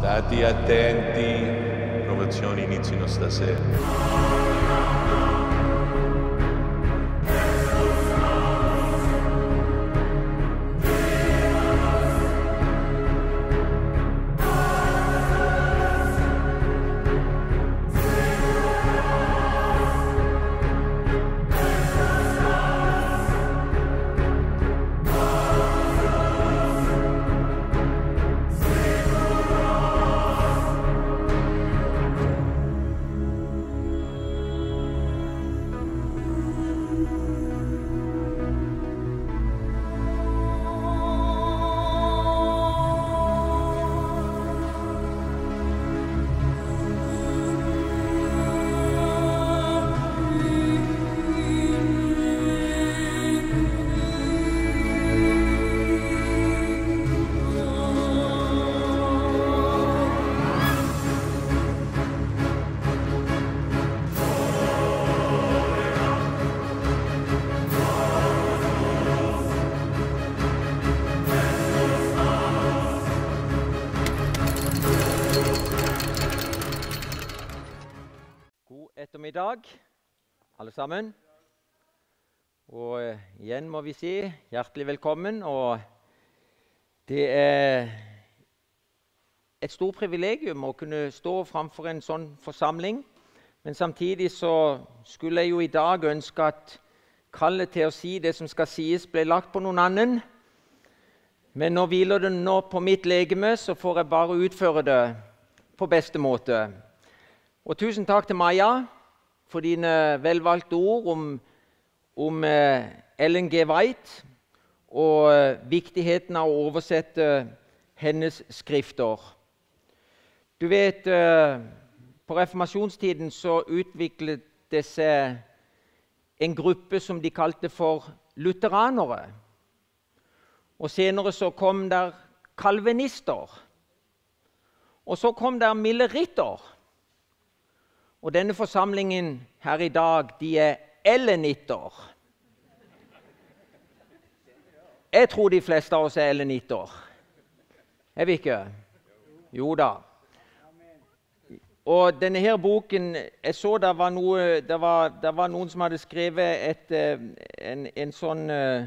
Stati attenti, le promozioni iniziano stasera. sammen. Og eh, igjen må vi si hjertelig velkommen. Og det er et stort privilegium å kunne stå framfor en sånn forsamling. Men samtidig så skulle jeg jo i dag ønske at kallet til å si det som skal sies, ble lagt på noen annen. Men nå hviler det nå på mitt legeme, så får jeg bare utføre det på beste måte. Og tusen takk til Maja for dine velvalgte ord om, om eh, Ellen G. White og eh, viktigheten av å oversette hennes skrifter. Du vet, eh, på reformasjonstiden så utviklet det seg en gruppe som de kalte for lutheranere. Og senere så kom der kalvinister. Og så kom der milleritter. Og denne forsamlingen her i dag, de er elenitter. Jeg tror de fleste av oss er elenitter. Er vi ikke? Jo da. Og denne her boken Jeg så det var, noe, det var, det var noen som hadde skrevet et, eh, en, en, sånn, eh,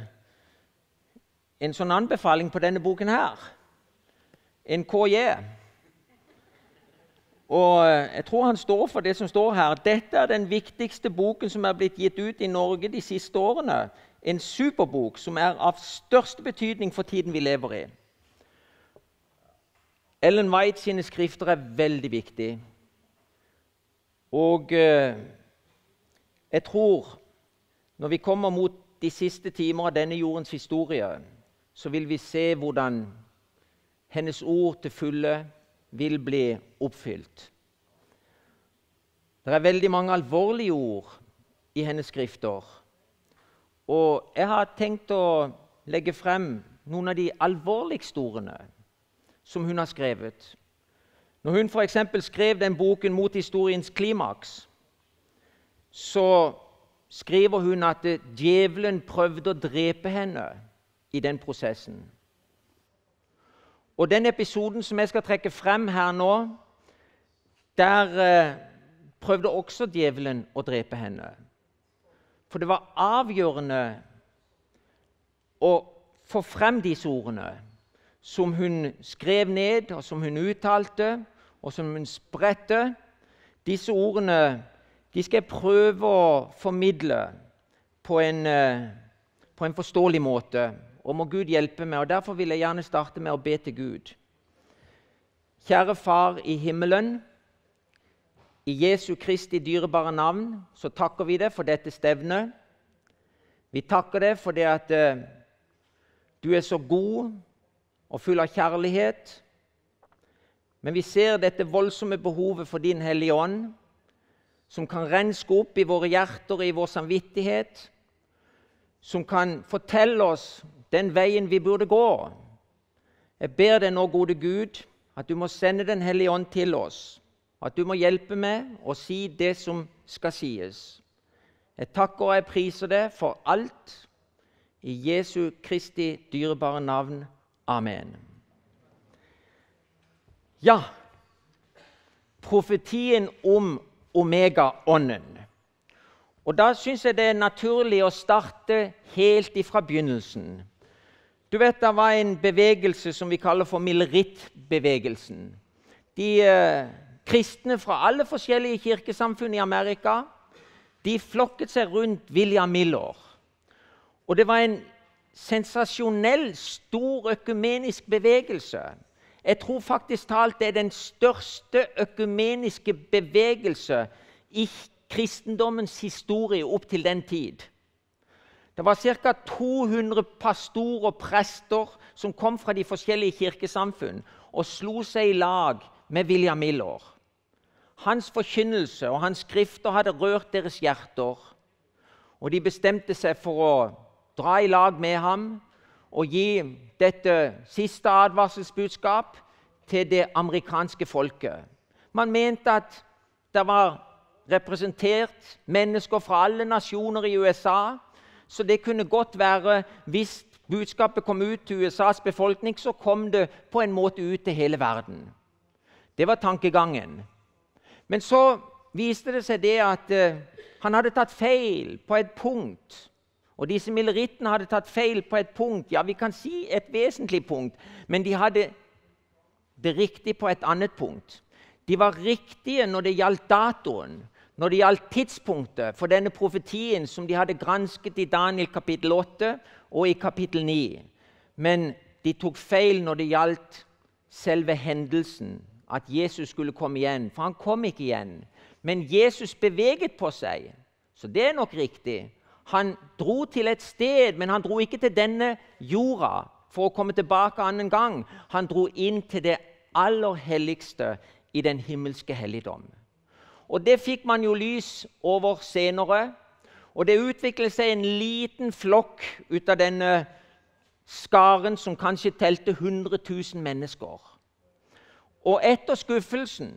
en sånn anbefaling på denne boken her. En KJ. Og eh, jeg tror han står for det som står her. Dette er den viktigste boken som er blitt gitt ut i Norge de siste årene. En superbok som er av største betydning for tiden vi lever i. Ellen White sine skrifter er veldig viktige. Og eh, jeg tror når vi kommer mot de siste timer av denne jordens historie, så vil vi se hvordan hennes ord til fulle vil bli oppfylt. Det er veldig mange alvorlige ord i hennes skrifter. Og jeg har tenkt å legge frem noen av de alvorligste ordene som hun har skrevet. Når hun f.eks. skrev den boken 'Mot historiens klimaks', så skriver hun at djevelen prøvde å drepe henne i den prosessen. Og den episoden som jeg skal trekke frem her nå, der eh, prøvde også djevelen å drepe henne. For det var avgjørende å få frem disse ordene som hun skrev ned, og som hun uttalte, og som hun spredte. Disse ordene skal jeg prøve å formidle på en, eh, på en forståelig måte og må Gud hjelpe meg. og Derfor vil jeg gjerne starte med å be til Gud. Kjære Far i himmelen. I Jesu Kristi dyrebare navn så takker vi deg for dette stevnet. Vi takker deg for det at eh, du er så god og full av kjærlighet. Men vi ser dette voldsomme behovet for Din Hellige Ånd, som kan renske opp i våre hjerter og i vår samvittighet, som kan fortelle oss den veien vi burde gå. Jeg ber deg nå, gode Gud, at du må sende Den hellige ånd til oss. At du må hjelpe meg å si det som skal sies. Jeg takker og jeg priser deg for alt. I Jesu Kristi dyrebare navn. Amen. Ja, profetien om Omega-ånden. Og Da syns jeg det er naturlig å starte helt ifra begynnelsen. Du vet, Det var en bevegelse som vi kaller for millerittbevegelsen. De eh, kristne fra alle forskjellige kirkesamfunn i Amerika de flokket seg rundt William Miller. Og det var en sensasjonell, stor økumenisk bevegelse. Jeg tror faktisk talt det er den største økumeniske bevegelse i kristendommens historie opp til den tid. Det var ca. 200 pastorer og prester som kom fra de forskjellige kirkesamfunn og slo seg i lag med William Miller. Hans forkynnelse og hans skrifter hadde rørt deres hjerter, og de bestemte seg for å dra i lag med ham og gi dette siste advarselsbudskap til det amerikanske folket. Man mente at det var representert mennesker fra alle nasjoner i USA. Så det kunne godt være hvis budskapet kom ut til USAs befolkning, så kom det på en måte ut til hele verden. Det var tankegangen. Men så viste det seg det at uh, han hadde tatt feil på et punkt. Og disse millerittene hadde tatt feil på et punkt, ja, vi kan si et vesentlig punkt, men de hadde det riktig på et annet punkt. De var riktige når det gjaldt datoen, når det gjaldt tidspunktet for denne profetien som de hadde gransket i Daniel kapittel 8 og i kapittel 9. Men de tok feil når det gjaldt selve hendelsen, at Jesus skulle komme igjen. For han kom ikke igjen. Men Jesus beveget på seg, så det er nok riktig. Han dro til et sted, men han dro ikke til denne jorda for å komme tilbake annen gang. Han dro inn til det aller helligste i den himmelske helligdommen. Og det fikk man jo lys over senere. Og det utviklet seg en liten flokk ut av denne skaren som kanskje telte 100 000 mennesker. Og etter skuffelsen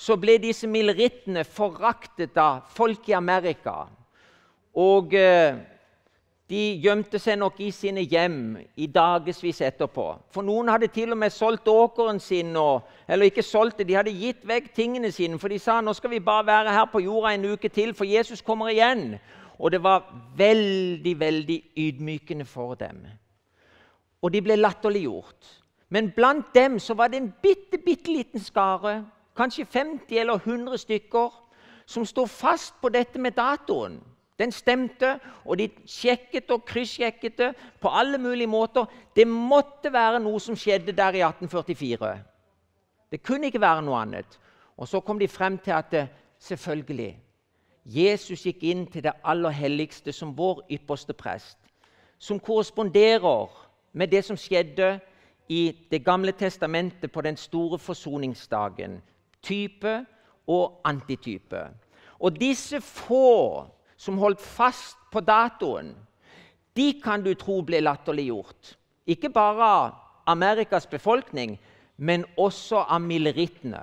så ble disse millerittene foraktet av folk i Amerika. Og eh, de gjemte seg nok i sine hjem i dagevis etterpå. For noen hadde til og med solgt åkeren sin. Og, eller ikke solgt det, de hadde gitt vekk tingene sine, for de sa nå skal vi bare være her på jorda en uke til, for Jesus kommer igjen. Og det var veldig, veldig ydmykende for dem. Og de ble latterliggjort. Men blant dem så var det en bitte, bitte liten skare, kanskje 50 eller 100 stykker, som sto fast på dette med datoen. Den stemte, og de sjekket og kryssjekket det på alle mulige måter. Det måtte være noe som skjedde der i 1844. Det kunne ikke være noe annet. Og så kom de frem til at eh, selvfølgelig Jesus gikk inn til det aller helligste som vår ypperste prest, som korresponderer med det som skjedde i Det gamle testamentet på den store forsoningsdagen. Type og antitype. Og disse få som holdt fast på datoen, de kan du tro ble latterliggjort. Ikke bare av Amerikas befolkning, men også av millerittene.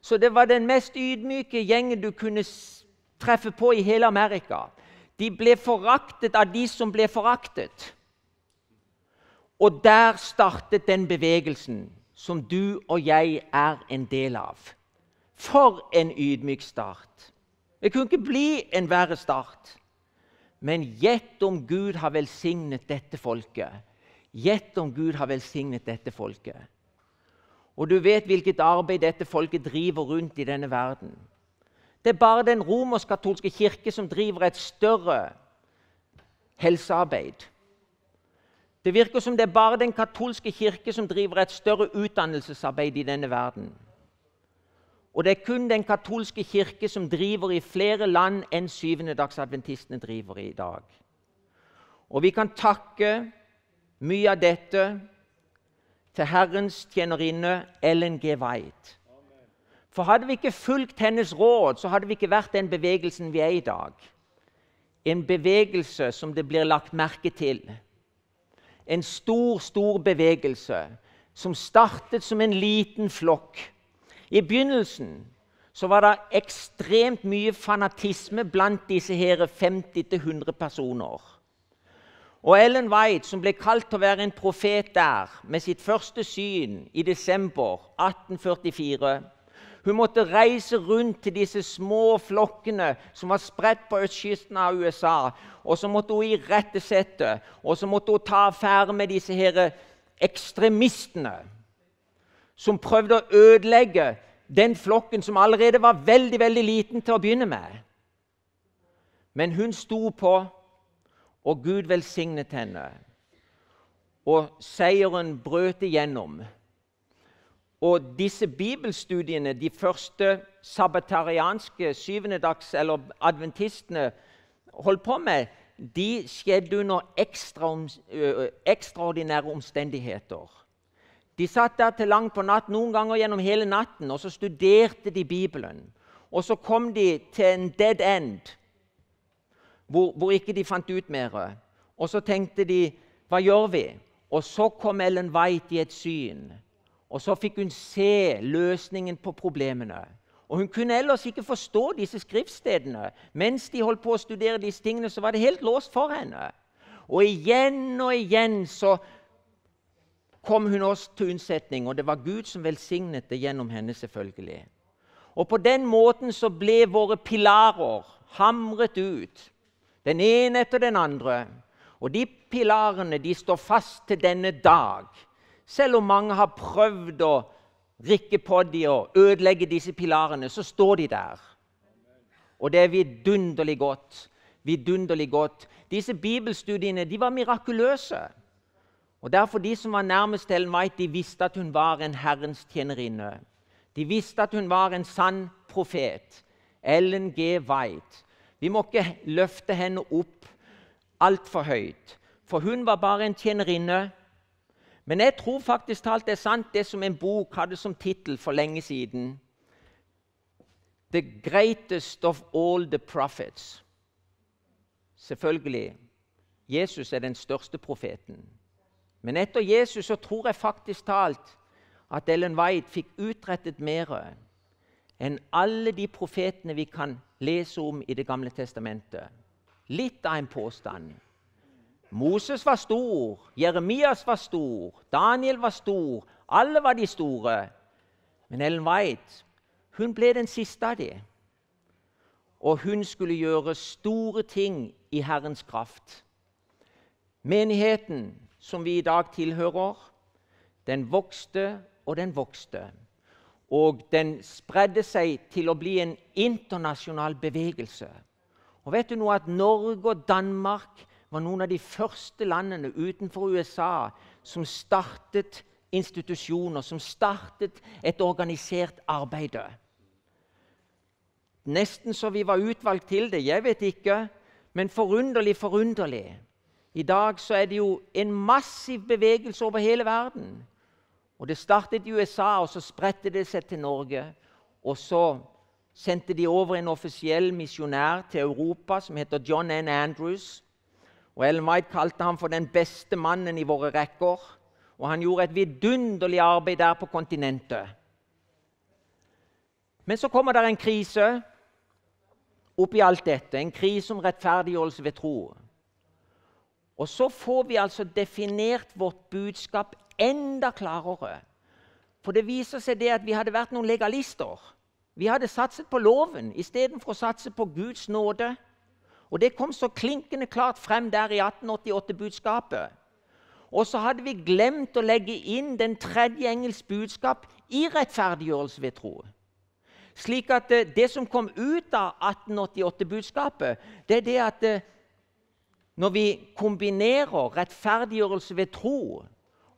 Så det var den mest ydmyke gjengen du kunne treffe på i hele Amerika. De ble foraktet av de som ble foraktet. Og der startet den bevegelsen som du og jeg er en del av. For en ydmyk start! Det kunne ikke bli en verre start. Men gjett om Gud har velsignet dette folket. Gjett om Gud har velsignet dette folket. Og du vet hvilket arbeid dette folket driver rundt i denne verden. Det er bare den romersk-katolske kirke som driver et større helsearbeid. Det virker som det er bare den katolske kirke som driver et større utdannelsesarbeid i denne verden. Og det er kun den katolske kirke som driver i flere land enn syvendedagsadventistene driver i dag. Og vi kan takke mye av dette til Herrens tjenerinne Ellen G. White. For hadde vi ikke fulgt hennes råd, så hadde vi ikke vært den bevegelsen vi er i dag. En bevegelse som det blir lagt merke til. En stor, stor bevegelse som startet som en liten flokk i begynnelsen så var det ekstremt mye fanatisme blant disse 50-100 personer. Og Ellen White, som ble kalt til å være en profet der, med sitt første syn i desember 1844 Hun måtte reise rundt til disse små flokkene som var spredt på østkysten av USA. Og så måtte hun irettesette, og så måtte hun ta affære med disse her ekstremistene som prøvde å ødelegge den flokken som allerede var veldig, veldig liten til å begynne med. Men hun sto på, og Gud velsignet henne. Og seieren brøt igjennom. Og disse bibelstudiene, de første sabbatarianske syvendedags- eller adventistene holdt på med, de skjedde under ekstra, ekstraordinære omstendigheter. De satt der til langt på natt, noen ganger gjennom hele natten, og så studerte de Bibelen. Og så kom de til en dead end, hvor, hvor ikke de fant ut mer. Og så tenkte de 'Hva gjør vi?' Og så kom Ellen White i et syn. Og så fikk hun se løsningen på problemene. Og Hun kunne ellers ikke forstå disse skriftstedene. Mens de holdt på å studere disse tingene, så var det helt låst for henne. Og igjen og igjen så kom hun oss til unnsetning, og det var Gud som velsignet det gjennom henne, selvfølgelig. Og på den måten så ble våre pilarer hamret ut, den ene etter den andre. Og de pilarene de står fast til denne dag, selv om mange har prøvd å rikke på de og ødelegge disse pilarene, så står de der. Og det er vidunderlig godt. Vidunderlig godt. Disse bibelstudiene de var mirakuløse. Og derfor De som var nærmest Ellen White, de visste at hun var en Herrens tjenerinne. De visste at hun var en sann profet. Ellen G. White. Vi må ikke løfte henne opp altfor høyt, for hun var bare en tjenerinne. Men jeg tror faktisk talt det er sant, det som en bok hadde som tittel for lenge siden. The greatest of all the prophets. Selvfølgelig. Jesus er den største profeten. Men etter Jesus så tror jeg faktisk talt at Ellen White fikk utrettet mer enn alle de profetene vi kan lese om i Det gamle testamentet. Litt av en påstand. Moses var stor, Jeremias var stor, Daniel var stor. Alle var de store. Men Ellen White hun ble den siste av dem. Og hun skulle gjøre store ting i Herrens kraft. Menigheten som vi i dag tilhører, den vokste og den vokste. Og den spredde seg til å bli en internasjonal bevegelse. Og vet du noe at Norge og Danmark var noen av de første landene utenfor USA som startet institusjoner, som startet et organisert arbeid. Nesten så vi var utvalgt til det. Jeg vet ikke. Men forunderlig, forunderlig i dag så er det jo en massiv bevegelse over hele verden. Og Det startet i USA, og så spredte det seg til Norge. Og så sendte de over en offisiell misjonær til Europa som heter John N. Andrews. Og Ellen White kalte ham for 'den beste mannen i våre rekker'. Og han gjorde et vidunderlig arbeid der på kontinentet. Men så kommer det en krise oppi alt dette, en krise om rettferdiggjørelse ved tro. Og så får vi altså definert vårt budskap enda klarere. For det viser seg det at vi hadde vært noen legalister. Vi hadde satset på loven istedenfor å satse på Guds nåde. Og det kom så klinkende klart frem der i 1888-budskapet. Og så hadde vi glemt å legge inn den tredje engels budskap i rettferdiggjørelse ved tro. Slik at eh, det som kom ut av 1888-budskapet, det er det at eh, når vi kombinerer rettferdiggjørelse ved tro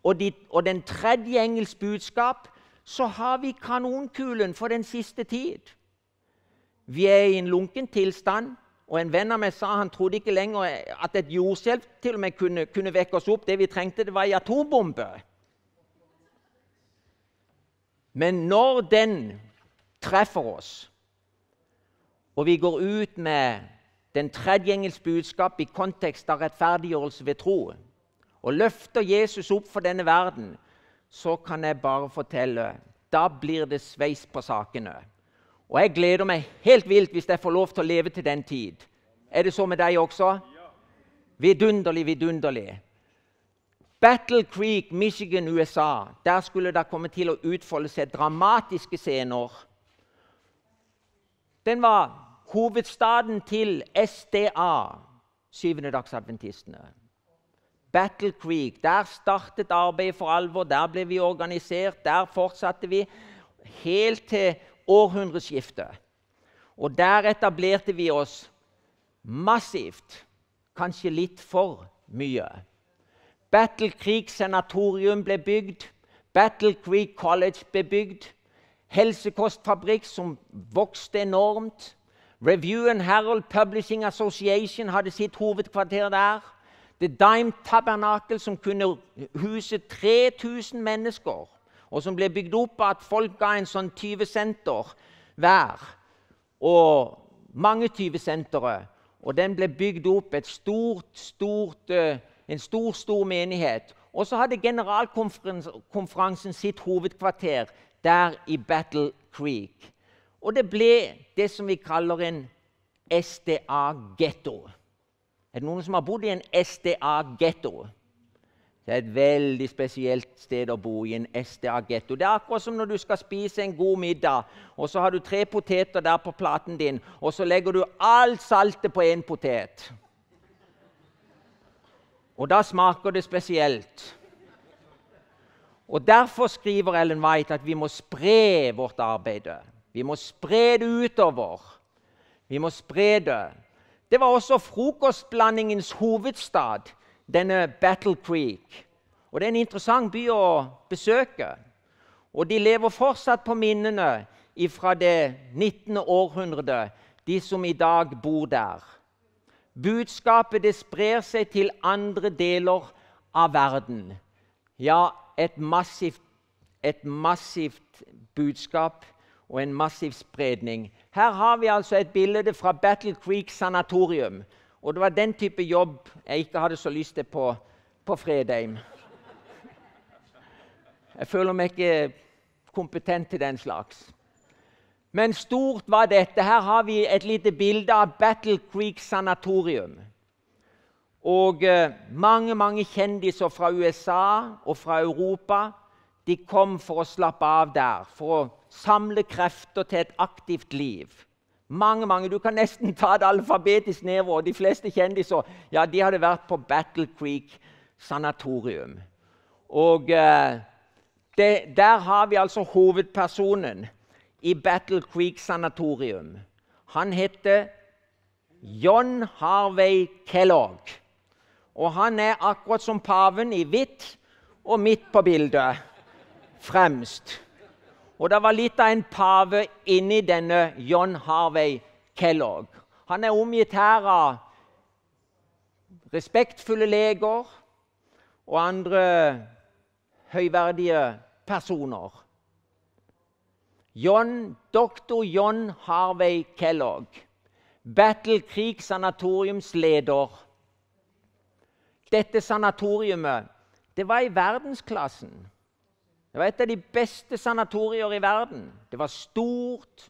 og, de, og den tredje engels budskap, så har vi kanonkulen for den siste tid. Vi er i en lunken tilstand, og en venn av meg sa han trodde ikke lenger at et jordskjelv til og med kunne, kunne vekke oss opp. Det vi trengte, det var en atombombe. Men når den treffer oss, og vi går ut med den tredje engels budskap i kontekst av rettferdiggjørelse ved tro, og løfter Jesus opp for denne verden, så kan jeg bare fortelle da blir det sveis på sakene. Og jeg gleder meg helt vilt hvis jeg får lov til å leve til den tid. Er det så med deg også? Vidunderlig, vidunderlig. Battle Creek, Michigan, USA. Der skulle det komme til å utfolde seg dramatiske scener. Den var hovedstaden til SDA, syvende dagsadventistene, Battle Creek. Der startet arbeidet for alvor. Der ble vi organisert. Der fortsatte vi helt til århundreskiftet. Og der etablerte vi oss massivt. Kanskje litt for mye. Battle Creek Senatorium ble bygd. Battle Creek College ble bygd. Helsekostfabrikk som vokste enormt. Review and Herald Publishing Association hadde sitt hovedkvarter der. The Dime Tabernacle, som kunne huse 3000 mennesker, og som ble bygd opp av at folk ga en sånn tyvesenter hver. Og mange 20 Og den ble bygd opp et stort, stort, eh, en stor, stor menighet. Og så hadde generalkonferansen sitt hovedkvarter der i Battle Creek. Og det ble det som vi kaller en SDA-getto. Er det noen som har bodd i en SDA-getto? Det er et veldig spesielt sted å bo i en SDA-getto. Det er akkurat som når du skal spise en god middag, og så har du tre poteter der på platen din, og så legger du alt saltet på én potet. Og da smaker det spesielt. Og Derfor skriver Ellen White at vi må spre vårt arbeid. Vi må spre det utover. Vi må spre det. Det var også frokostblandingens hovedstad, denne Battle Creek. Og Det er en interessant by å besøke. Og de lever fortsatt på minnene fra det 19. århundre, de som i dag bor der. Budskapet det sprer seg til andre deler av verden. Ja, et massivt, et massivt budskap og en massiv spredning. Her har vi altså et bilde fra Battle Creek sanatorium. Og det var den type jobb jeg ikke hadde så lyst til på, på Fredheim. Jeg føler meg ikke kompetent til den slags. Men stort var dette. Her har vi et lite bilde av Battle Creek sanatorium. Og eh, mange, mange kjendiser fra USA og fra Europa de kom for å slappe av der. for å samle krefter til et aktivt liv. Mange, mange, Du kan nesten ta det alfabetisk nedover. De fleste kjendiser ja, de hadde vært på Battle Creek sanatorium. Og eh, det, der har vi altså hovedpersonen i Battle Creek sanatorium. Han heter John Harvey Kellogg. Og han er akkurat som paven i hvitt og midt på bildet. Fremst. Og det var litt av en pave inni denne John Harvey Kellogg. Han er omgitt her av respektfulle leger og andre høyverdige personer. John, doktor John Harvey Kellogg, Battle Creek Sanatoriums leder. Dette sanatoriumet det var i verdensklassen. Det var et av de beste sanatorier i verden. Det var stort,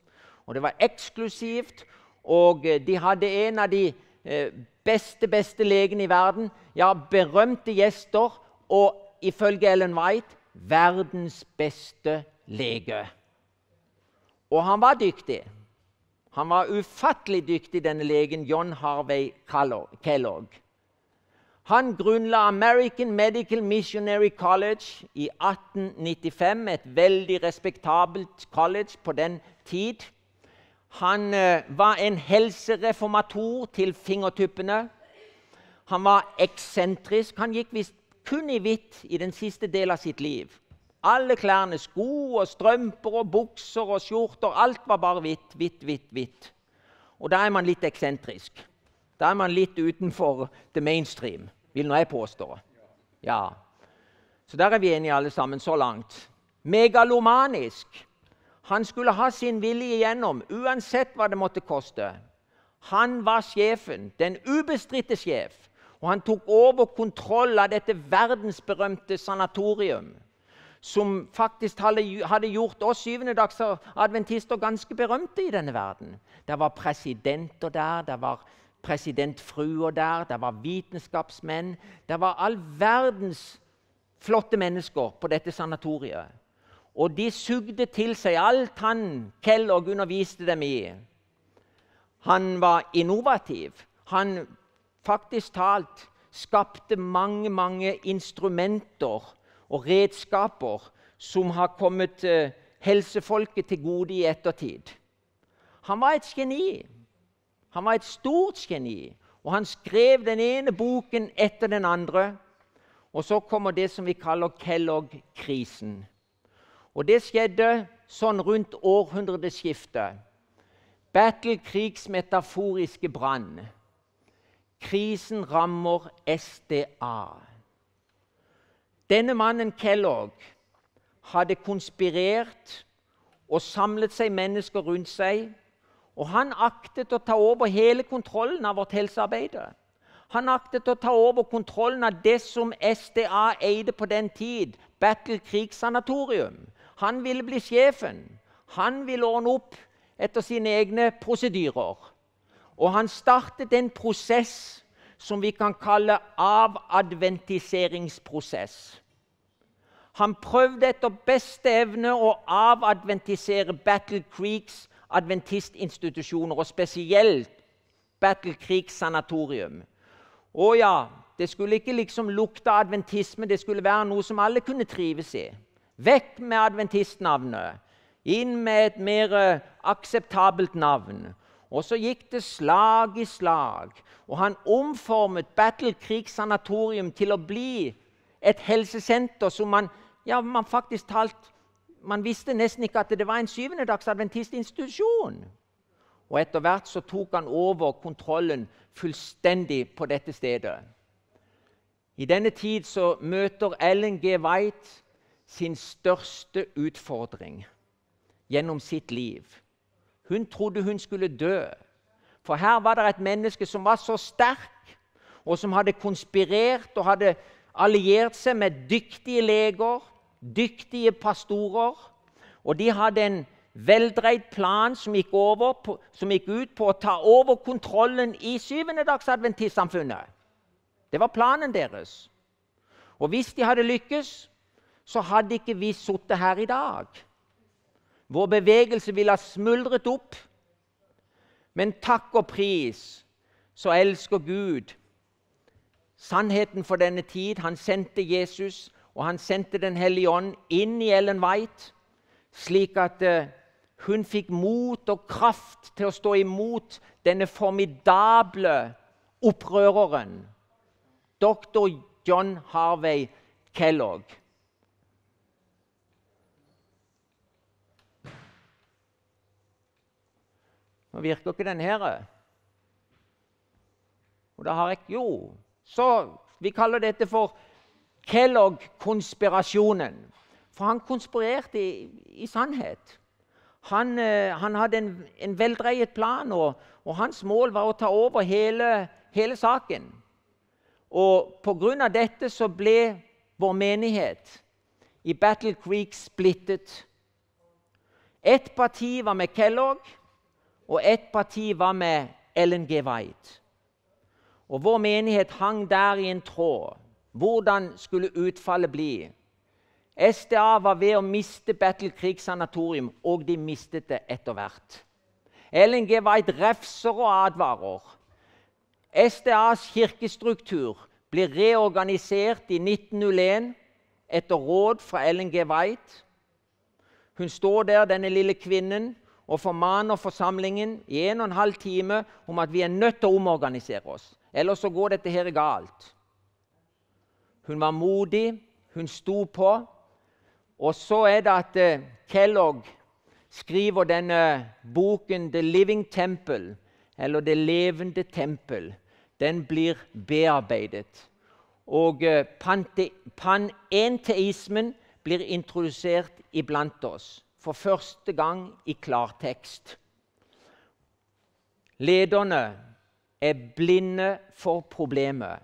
og det var eksklusivt. Og eh, de hadde en av de eh, beste, beste legene i verden. Ja, berømte gjester. Og ifølge Ellen White verdens beste lege. Og han var dyktig. Han var ufattelig dyktig, denne legen John Harvey Kellogg. Han grunnla American Medical Missionary College i 1895, et veldig respektabelt college på den tid. Han eh, var en helsereformator til fingertuppene. Han var eksentrisk. Han gikk visst kun i hvitt i den siste delen av sitt liv. Alle klærne, sko og strømper og bukser og skjorter, alt var bare hvitt, hvitt, hvitt. hvitt. Og da er man litt eksentrisk. Da er man litt utenfor the mainstream, vil nå jeg påstå. Ja. Så der er vi enige alle sammen så langt. Megalomanisk. Han skulle ha sin vilje igjennom, uansett hva det måtte koste. Han var sjefen, den ubestridte sjef, og han tok over kontroll av dette verdensberømte sanatorium som faktisk hadde gjort oss syvendedagsadventister ganske berømte i denne verden. Det var presidenter der, det var presidentfruer der, det var vitenskapsmenn Det var all verdens flotte mennesker på dette sanatoriet. Og de sugde til seg alt han Kellogg underviste dem i. Han var innovativ. Han faktisk talt skapte mange, mange instrumenter og redskaper som har kommet eh, helsefolket til gode i ettertid. Han var et geni. Han var et stort geni, og han skrev den ene boken etter den andre. Og så kommer det som vi kaller Kellogg-krisen. Og det skjedde sånn rundt århundreskiftet. Battle-krigsmetaforiske brann. Krisen rammer SDA. Denne mannen Kellogg hadde konspirert og samlet seg mennesker rundt seg og han aktet å ta over hele kontrollen av vårt helsearbeid. Han aktet å ta over kontrollen av det som SDA eide på den tid, Battle Krigssanatorium. Han ville bli sjefen. Han ville ordne opp etter sine egne prosedyrer. Og han startet en prosess som vi kan kalle avadventiseringsprosess. Han prøvde etter beste evne å avadventisere Battle Creeks adventistinstitusjoner, og spesielt Battle Sanatorium. Å ja, det skulle ikke liksom lukte adventisme, det skulle være noe som alle kunne trives i. Vekk med adventistnavnet, inn med et mer akseptabelt navn. Og så gikk det slag i slag, og han omformet Battle Sanatorium til å bli et helsesenter som man, ja, man faktisk talte, man visste nesten ikke at det var en adventistinstitusjon. Og etter hvert så tok han over kontrollen fullstendig på dette stedet. I denne tid så møter Ellen G. White sin største utfordring gjennom sitt liv. Hun trodde hun skulle dø. For her var det et menneske som var så sterk, og som hadde konspirert og hadde alliert seg med dyktige leger, dyktige pastorer. Og de hadde en veldreid plan som gikk, over, som gikk ut på å ta over kontrollen i syvendedagsadventistsamfunnet. Det var planen deres. Og hvis de hadde lykkes, så hadde ikke vi sittet her i dag. Vår bevegelse ville ha smuldret opp. Men takk og pris, så elsker Gud sannheten for denne tid. Han sendte Jesus og han sendte Den hellige ånd inn i Ellen White, slik at eh, hun fikk mot og kraft til å stå imot denne formidable opprøreren, doktor John Harvey Kellogg. Nå virker ikke den her. Og da har jeg Jo, så Vi kaller dette for Kellogg-konspirasjonen. For han konspirerte i, i sannhet. Han, eh, han hadde en, en, veldreiet plan, og, og, hans mål var å ta over hele, hele saken. Og pga. dette så ble vår menighet i Battle Creek splittet. Ett parti var med Kellogg, og ett parti var med Ellen G. White. Og vår menighet hang der i en tråd. Hvordan skulle utfallet bli? SDA var ved å miste battlekrigssanatorium, og de mistet det etter hvert. LNG var et refser og advarer. SDAs kirkestruktur ble reorganisert i 1901 etter råd fra LNG White. Hun står der, denne lille kvinnen, og formaner forsamlingen i en og en halv time om at vi er nødt til å omorganisere oss, ellers så går dette her galt. Hun var modig, hun sto på. Og så er det at eh, Kellogg skriver denne eh, boken 'The Living Temple', eller 'Det levende tempel'. Den blir bearbeidet. Og eh, panenteismen blir introdusert iblant oss for første gang i klartekst. Lederne er blinde for problemet.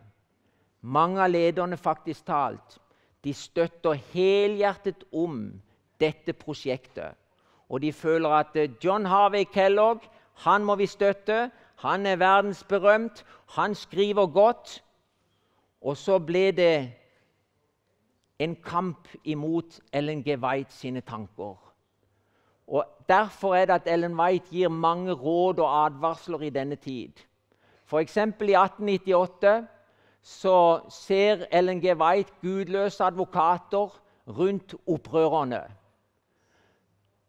Mange av lederne faktisk talt. De støtter helhjertet om dette prosjektet. Og de føler at eh, John Harvey Kellogg han må vi støtte. Han er verdensberømt. Han skriver godt. Og så ble det en kamp imot Ellen G. White sine tanker. Og Derfor er det at Ellen White gir mange råd og advarsler i denne tid. F.eks. i 1898 så ser Ellen G. White gudløse advokater rundt opprørerne.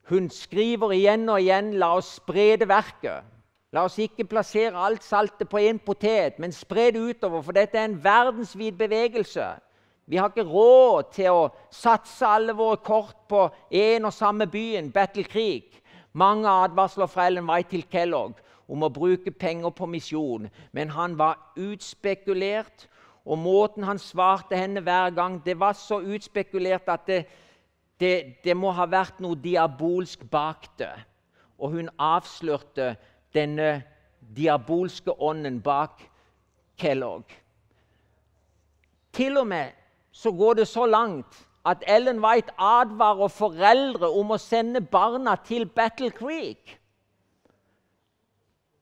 Hun skriver igjen og igjen 'la oss spre det verket'. La oss ikke plassere alt saltet på én potet, men spre det utover, for dette er en verdensvid bevegelse. Vi har ikke råd til å satse alle våre kort på én og samme byen, Battle Creek. Mange advarsler fra Ellen White til Kellogg om å bruke penger på misjon, men han var utspekulert. Og måten han svarte henne hver gang, det var så utspekulert at det, det, det må ha vært noe diabolsk bak det. Og hun avslørte denne diabolske ånden bak Kellogg. Til og med så går det så langt at Ellen White advarer foreldre om å sende barna til Battle Creek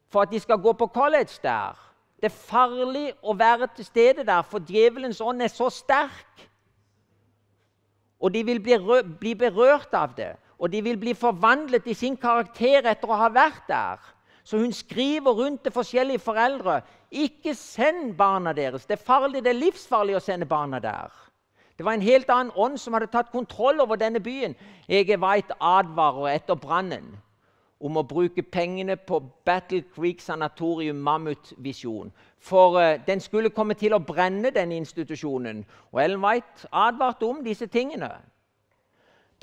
for at de skal gå på college der. Det er farlig å være til stede der, for djevelens ånd er så sterk. Og de vil bli, bli berørt av det, og de vil bli forvandlet i sin karakter etter å ha vært der. Så hun skriver rundt til forskjellige foreldre ikke send barna deres. Det er farlig, det er livsfarlig å sende barna der. Det var en helt annen ånd som hadde tatt kontroll over denne byen. Jeg var et advarer etter brannen om å bruke pengene på Battle Creek Sanatorium Mammoth-visjon. For uh, den skulle komme til å brenne, denne institusjonen. Og Ellen White advarte om disse tingene.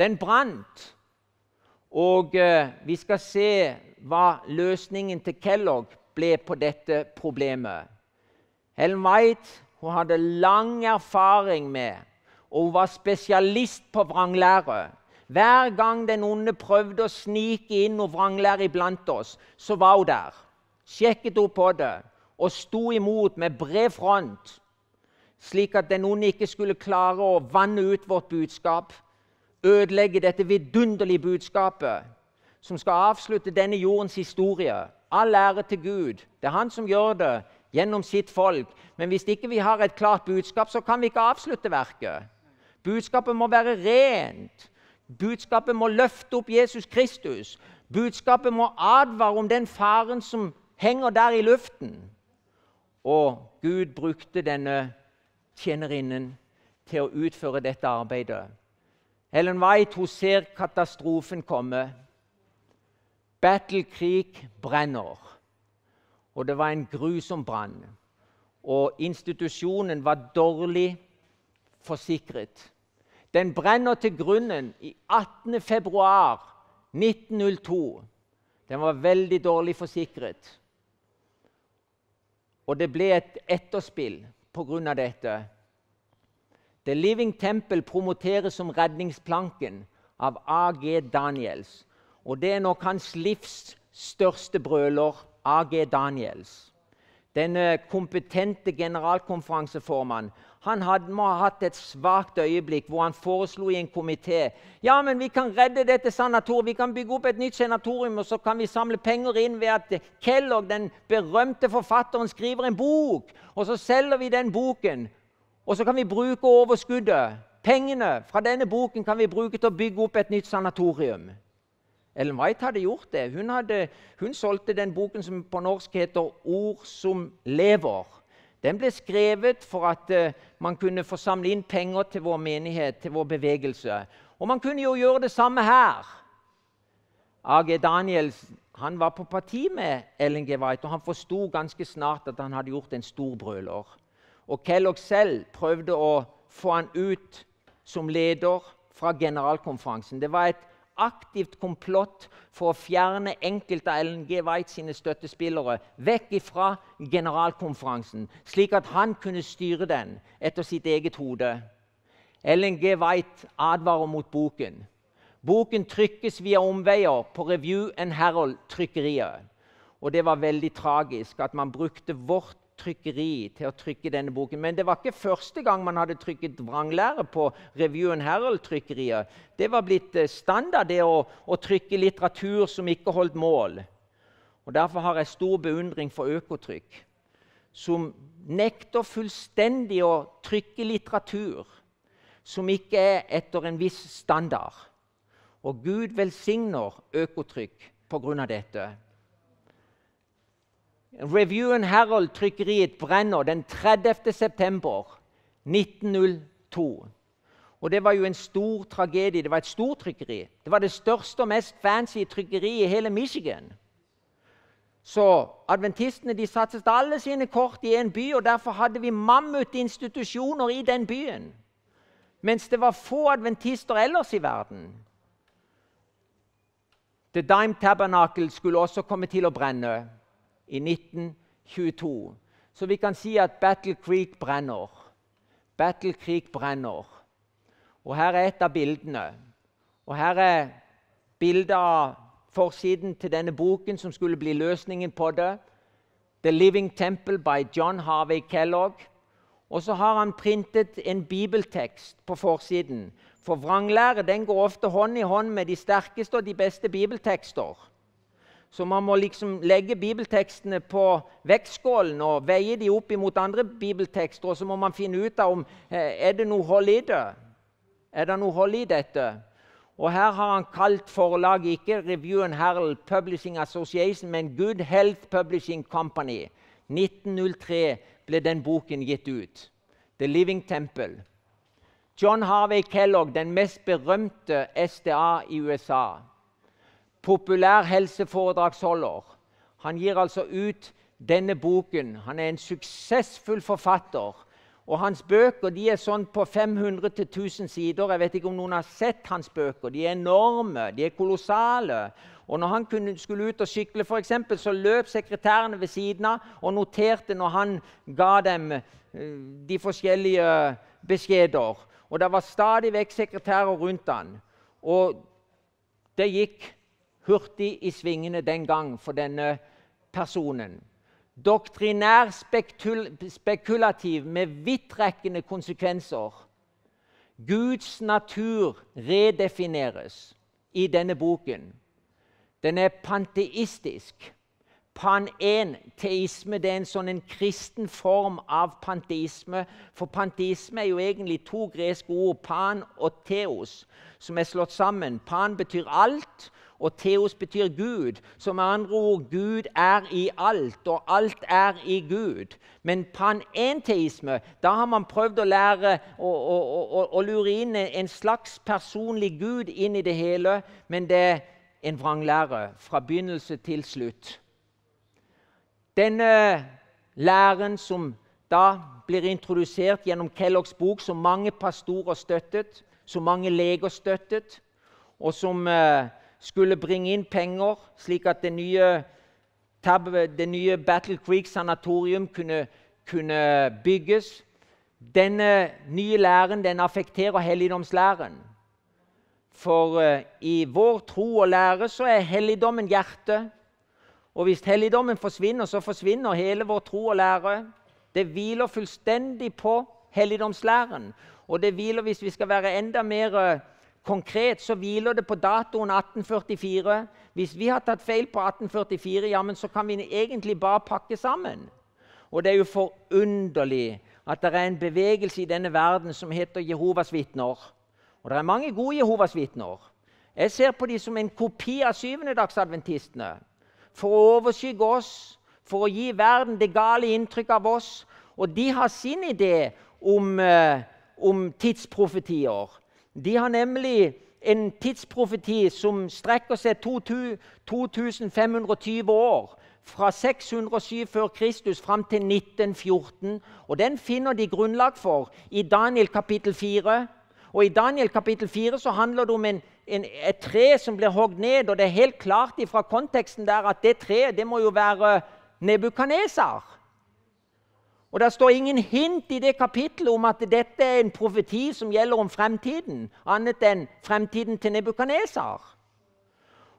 Den brant. Og uh, vi skal se hva løsningen til Kellogg ble på dette problemet. Ellen White hun hadde lang erfaring med, og hun var spesialist på vranglære. Hver gang den onde prøvde å snike inn og vranglære iblant oss, så var hun der. Sjekket opp på det og sto imot med bred front, slik at den onde ikke skulle klare å vanne ut vårt budskap, ødelegge dette vidunderlige budskapet som skal avslutte denne jordens historie. All ære til Gud. Det er Han som gjør det gjennom sitt folk. Men hvis ikke vi har et klart budskap, så kan vi ikke avslutte verket. Budskapet må være rent. Budskapet må løfte opp Jesus Kristus. Budskapet må advare om den faren som henger der i luften. Og Gud brukte denne tjenerinnen til å utføre dette arbeidet. Ellen White hun ser katastrofen komme. Battle Creek brenner. Og det var en grusom brann. Og institusjonen var dårlig forsikret. Den brenner til grunnen i 18. februar 1902. Den var veldig dårlig forsikret. Og det ble et etterspill pga. dette. The Living Temple promoteres som redningsplanken av A.G. Daniels. Og det er nok hans livs største brøler, A.G. Daniels. Den eh, kompetente generalkonferanseformannen han hadde, må ha hatt et svakt øyeblikk hvor han foreslo i en komité ja, men vi kan redde dette sanatoriet. Vi kan bygge opp et nytt senatorium, og så kan vi samle penger inn ved at Kellogg, den berømte forfatteren, skriver en bok. Og så selger vi den boken. Og så kan vi bruke overskuddet. Pengene fra denne boken kan vi bruke til å bygge opp et nytt sanatorium. Ellen White hadde gjort det. Hun, hadde, hun solgte den boken som på norsk heter 'Ord som lever'. Den ble skrevet for at eh, man kunne få samle inn penger til vår menighet, til vår bevegelse. Og man kunne jo gjøre det samme her. AG Danielsen han var på parti med Ellen G. White, og han forsto ganske snart at han hadde gjort en stor brøler. Og Kellogg selv prøvde å få han ut som leder fra generalkonferansen. Det var et aktivt komplott for å fjerne enkelte av LNG G. White sine støttespillere vekk fra generalkonferansen, slik at han kunne styre den etter sitt eget hode. LNG G. White advarer mot boken. Boken trykkes via omveier på Review and Herald-trykkeriet. Og det var veldig tragisk at man brukte vårt trykkeri til å trykke denne boken. Men det var ikke første gang man hadde trykket vranglære på Review Herald-trykkeriet. Det var blitt eh, standard det å, å, trykke litteratur som ikke holdt mål. Og Derfor har jeg stor beundring for Økotrykk, som nekter fullstendig å trykke litteratur som ikke er etter en viss standard. Og Gud velsigner Økotrykk på grunn av dette. Reviewen Herald trykkeriet brenner den 30. september 1902. Og Det var jo en stor tragedie. Det var et stort trykkeri. Det var det største og mest fancy trykkeriet i hele Michigan. Så adventistene de satset alle sine kort i én by, og derfor hadde vi mammutinstitusjoner i den byen. Mens det var få adventister ellers i verden. The Dime Tabernacle skulle også komme til å brenne i 1922. Så vi kan si at Battle Creek brenner. Battle Creek brenner. Og her er et av bildene. Og her er bildet av forsiden til denne boken som skulle bli løsningen på det. 'The Living Temple' by John Harvey Kellogg. Og så har han printet en bibeltekst på forsiden. For vranglære den går ofte hånd i hånd med de sterkeste og de beste bibeltekster. Så man må liksom legge bibeltekstene på vektskålen og veie de opp imot andre bibeltekster, og så må man finne ut av om eh, er det noe hold i det. Er det noe hold i dette? Og Her har han kalt forlaget ikke Review and Herald Publishing Association, men Good Health Publishing Company. 1903 ble den boken gitt ut. The Living Temple. John Harvey Kellogg, den mest berømte SDA i USA populær helseforedragsholder. Han gir altså ut denne boken. Han er en suksessfull forfatter. Og hans bøker de er sånn på 500-1000 sider. Jeg vet ikke om noen har sett hans bøker. De er enorme, de er kolossale. Og når han kunne, skulle ut og sykle, for eksempel, så løp sekretærene ved siden av og noterte når han ga dem eh, de forskjellige beskjeder. Og det var stadig vekk sekretærer rundt han. Og det gikk hurtig i svingene den gang for denne personen. Doktrinær spekul spekulativ med vidtrekkende konsekvenser. Guds natur redefineres i denne boken. Den er panteistisk. Pan-en-teisme det er en sånn en kristen form av panteisme. For panteisme er jo egentlig to greske ord, pan og teos, som er slått sammen. Pan betyr alt, og Theos betyr Gud. Så med andre ord Gud er i alt, og alt er i Gud. Men panenteisme, da har man prøvd å lære å, å, å, å lure inn en slags personlig Gud inn i det hele, men det er en vranglære fra begynnelse til slutt. Denne læren som da blir introdusert gjennom Kelloggs bok, som mange pastorer støttet, som mange leger støttet, og som eh, skulle bringe inn penger, slik at det nye, det nye Battle Creek sanatorium kunne, kunne, bygges. Denne nye læren den affekterer helligdomslæren. For eh, i vår tro og lære så er helligdommen hjertet. Og hvis helligdommen forsvinner, så forsvinner hele vår tro og lære. Det hviler fullstendig på helligdomslæren. Og det hviler, hvis vi skal være enda mer eh, Konkret så hviler det på datoen 1844. Hvis vi har tatt feil på 1844, ja, men så kan vi egentlig bare pakke sammen. Og det er jo forunderlig at det er en bevegelse i denne verden som heter Jehovas vitner. Og det er mange gode Jehovas vitner. Jeg ser på dem som en kopi av syvendedagsadventistene. For å overskygge oss, for å gi verden det gale inntrykk av oss. Og de har sin idé om, eh, om tidsprofetier. De har nemlig en tidsprofeti som strekker seg 2520 år. Fra 607 før Kristus fram til 1914. Og den finner de grunnlag for i Daniel kapittel 4. Og I Daniel kapittel 4 så handler det om en, en, et tre som blir hogd ned. og Det er helt klart fra konteksten der at det treet det må jo være Nebukadnesar. Og Det står ingen hint i det kapittelet om at dette er en profeti som gjelder om fremtiden, annet enn fremtiden til Nebukaneser.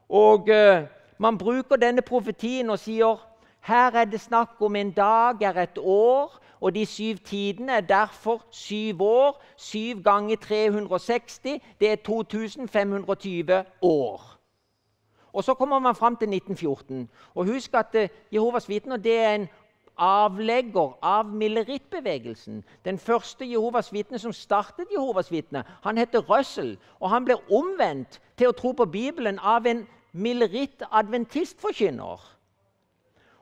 Og eh, Man bruker denne profetien og sier her er det snakk om en dag er et år, og de syv tidene er derfor syv år. Syv ganger 360, det er 2520 år. Og Så kommer man fram til 1914. Og Husk at eh, Jehovas vitner det er en avlegger av millerittbevegelsen. Den første Jehovas vitne som startet Jehovas vitne, han heter Russell. Og han ble omvendt til å tro på Bibelen av en milleritt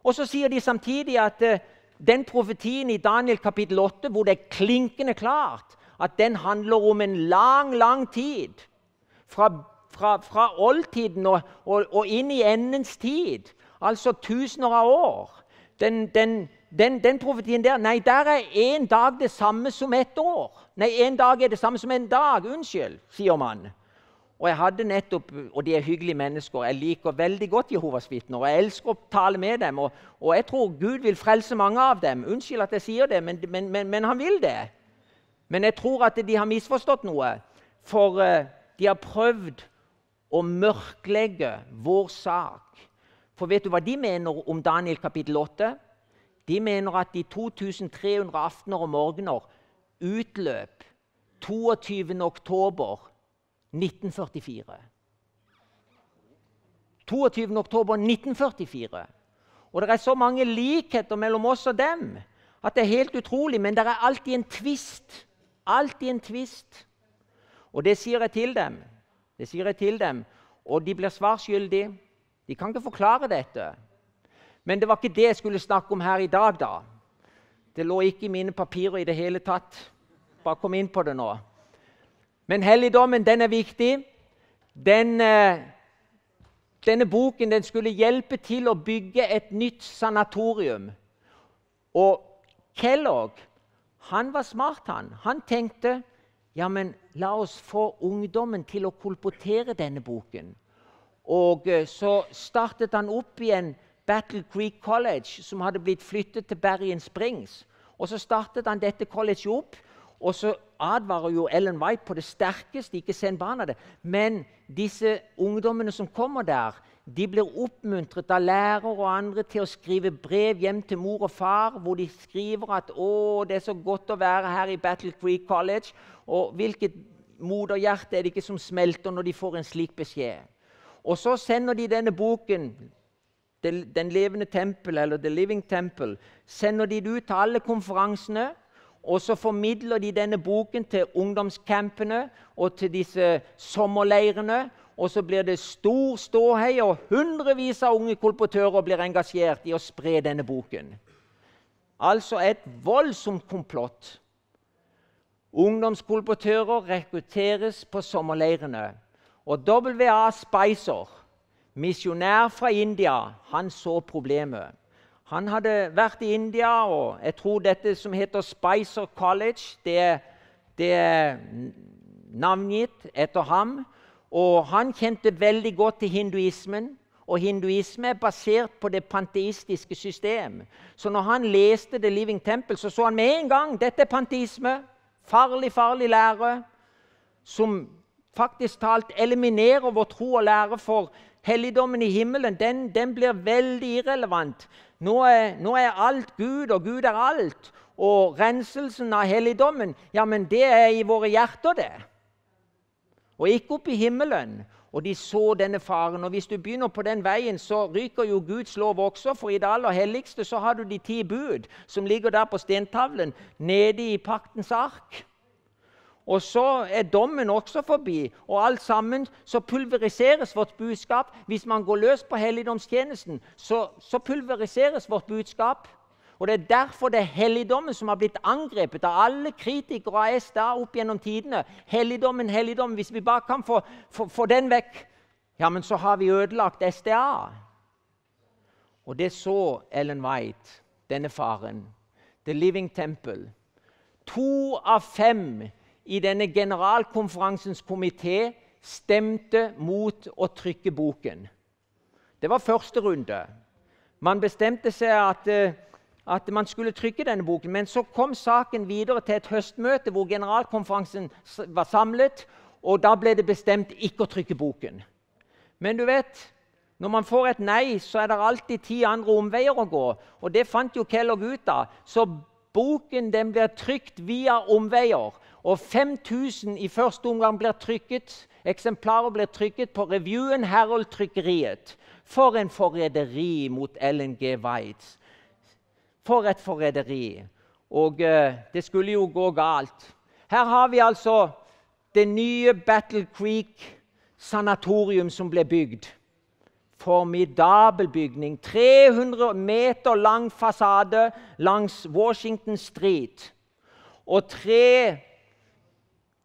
Og så sier de samtidig at eh, den profetien i Daniel kapittel 8 hvor det er klinkende klart at den handler om en lang, lang tid. Fra, fra, fra oldtiden og, og, og inn i endens tid. Altså tusener av år den, den, den, den profetien der Nei, der er én dag det samme som ett år. Nei, én dag er det samme som en dag. Unnskyld, sier man. Og jeg hadde nettopp, og de er hyggelige mennesker. Jeg liker veldig godt Jehovas vitner. Og jeg elsker å tale med dem. Og, og, jeg tror Gud vil frelse mange av dem. Unnskyld at jeg sier det, men, men, men, men han vil det. Men jeg tror at de har misforstått noe. For eh, de har prøvd å mørklegge vår sak for vet du hva de mener om Daniel kapittel 8? De mener at de 2300 aftener og morgener utløp 22. oktober 1944. 22. oktober 1944. Og det er så mange likheter mellom oss og dem at det er helt utrolig, men det er alltid en tvist. Alltid en tvist. Og det sier jeg til dem. Det sier jeg til dem, og de blir svar skyldige. De kan ikke forklare dette. Men det var ikke det jeg skulle snakke om her i dag, da. Det lå ikke i mine papirer i det hele tatt. Bare kom inn på det nå. Men helligdommen, den er viktig. Den, eh, denne boken den skulle hjelpe til å bygge et nytt sanatorium. Og Kellogg han var smart, han. Han tenkte ja, men la oss få ungdommen til å kolportere denne boken. Og eh, så startet han opp igjen Battle Creek College, som hadde blitt flyttet til Bergen Springs. Og så startet han dette colleget opp. Og så advarer jo Ellen White på det sterkeste ikke send barna det. Men disse ungdommene som kommer der, de blir oppmuntret av lærere og andre til å skrive brev hjem til mor og far, hvor de skriver at 'Å, det er så godt å være her i Battle Creek College'. Og hvilket moderhjerte er det ikke som smelter når de får en slik beskjed? Og så sender de denne boken, Den levende tempel, eller The Living Temple, sender de det ut til alle konferansene. Og så formidler de denne boken til ungdomscampene og til disse sommerleirene. Og så blir det stor ståhei, og hundrevis av unge kolportører blir engasjert i å spre denne boken. Altså et voldsomt komplott. Ungdomskolportører rekrutteres på sommerleirene. Og W.A. Spicer, misjonær fra India, han så problemet. Han hadde vært i India, og jeg tror dette som heter Spicer College, det, det er navngitt etter ham. Og han kjente veldig godt til hinduismen. Og hinduisme er basert på det panteistiske system. Så når han leste The Living Temple, så så han med en gang dette er panteisme. Farlig, farlig lære som faktisk talt eliminerer vår tro og lære for helligdommen i himmelen, den, den blir veldig irrelevant. Nå er, nå er, alt Gud, og Gud er alt. Og renselsen av helligdommen, ja, men det er i våre hjerter, det. Og ikke opp i himmelen. Og de så denne faren. Og hvis du begynner på den veien, så ryker jo Guds lov også, for i det aller helligste så har du de ti bud som ligger der på stentavlen, nede i paktens ark. Og så er dommen også forbi, og alt sammen så pulveriseres vårt budskap. Hvis man går løs på helligdomstjenesten, så, så pulveriseres vårt budskap. Og Det er derfor det er helligdommen som har blitt angrepet av alle kritikere av SDA opp gjennom tidene. Helligdommen, helligdommen. Hvis vi bare kan få, få, få den vekk, ja, men så har vi ødelagt SDA. Og det så Ellen White, denne faren. The Living Temple. To av fem i denne generalkonferansens komité stemte mot å trykke boken. Det var første runde. Man bestemte seg at, eh, at man skulle trykke denne boken. Men så kom saken videre til et høstmøte hvor generalkonferansen var samlet. Og da ble det bestemt ikke å trykke boken. Men du vet, når man får et nei, så er det alltid ti andre omveier å gå. Og det fant jo Kellogg ut av. Så boken den blir trykt via omveier. Og 5000 i første omgang blir trykket. Eksemplarer blir trykket på revyen Herald-trykkeriet. For en forræderi mot Ellen G. Waitz. For et forræderi. Og eh, det skulle jo gå galt. Her har vi altså det nye Battle Creek sanatorium som ble bygd. Formidabel bygning. 300 meter lang fasade langs Washington Street. Og tre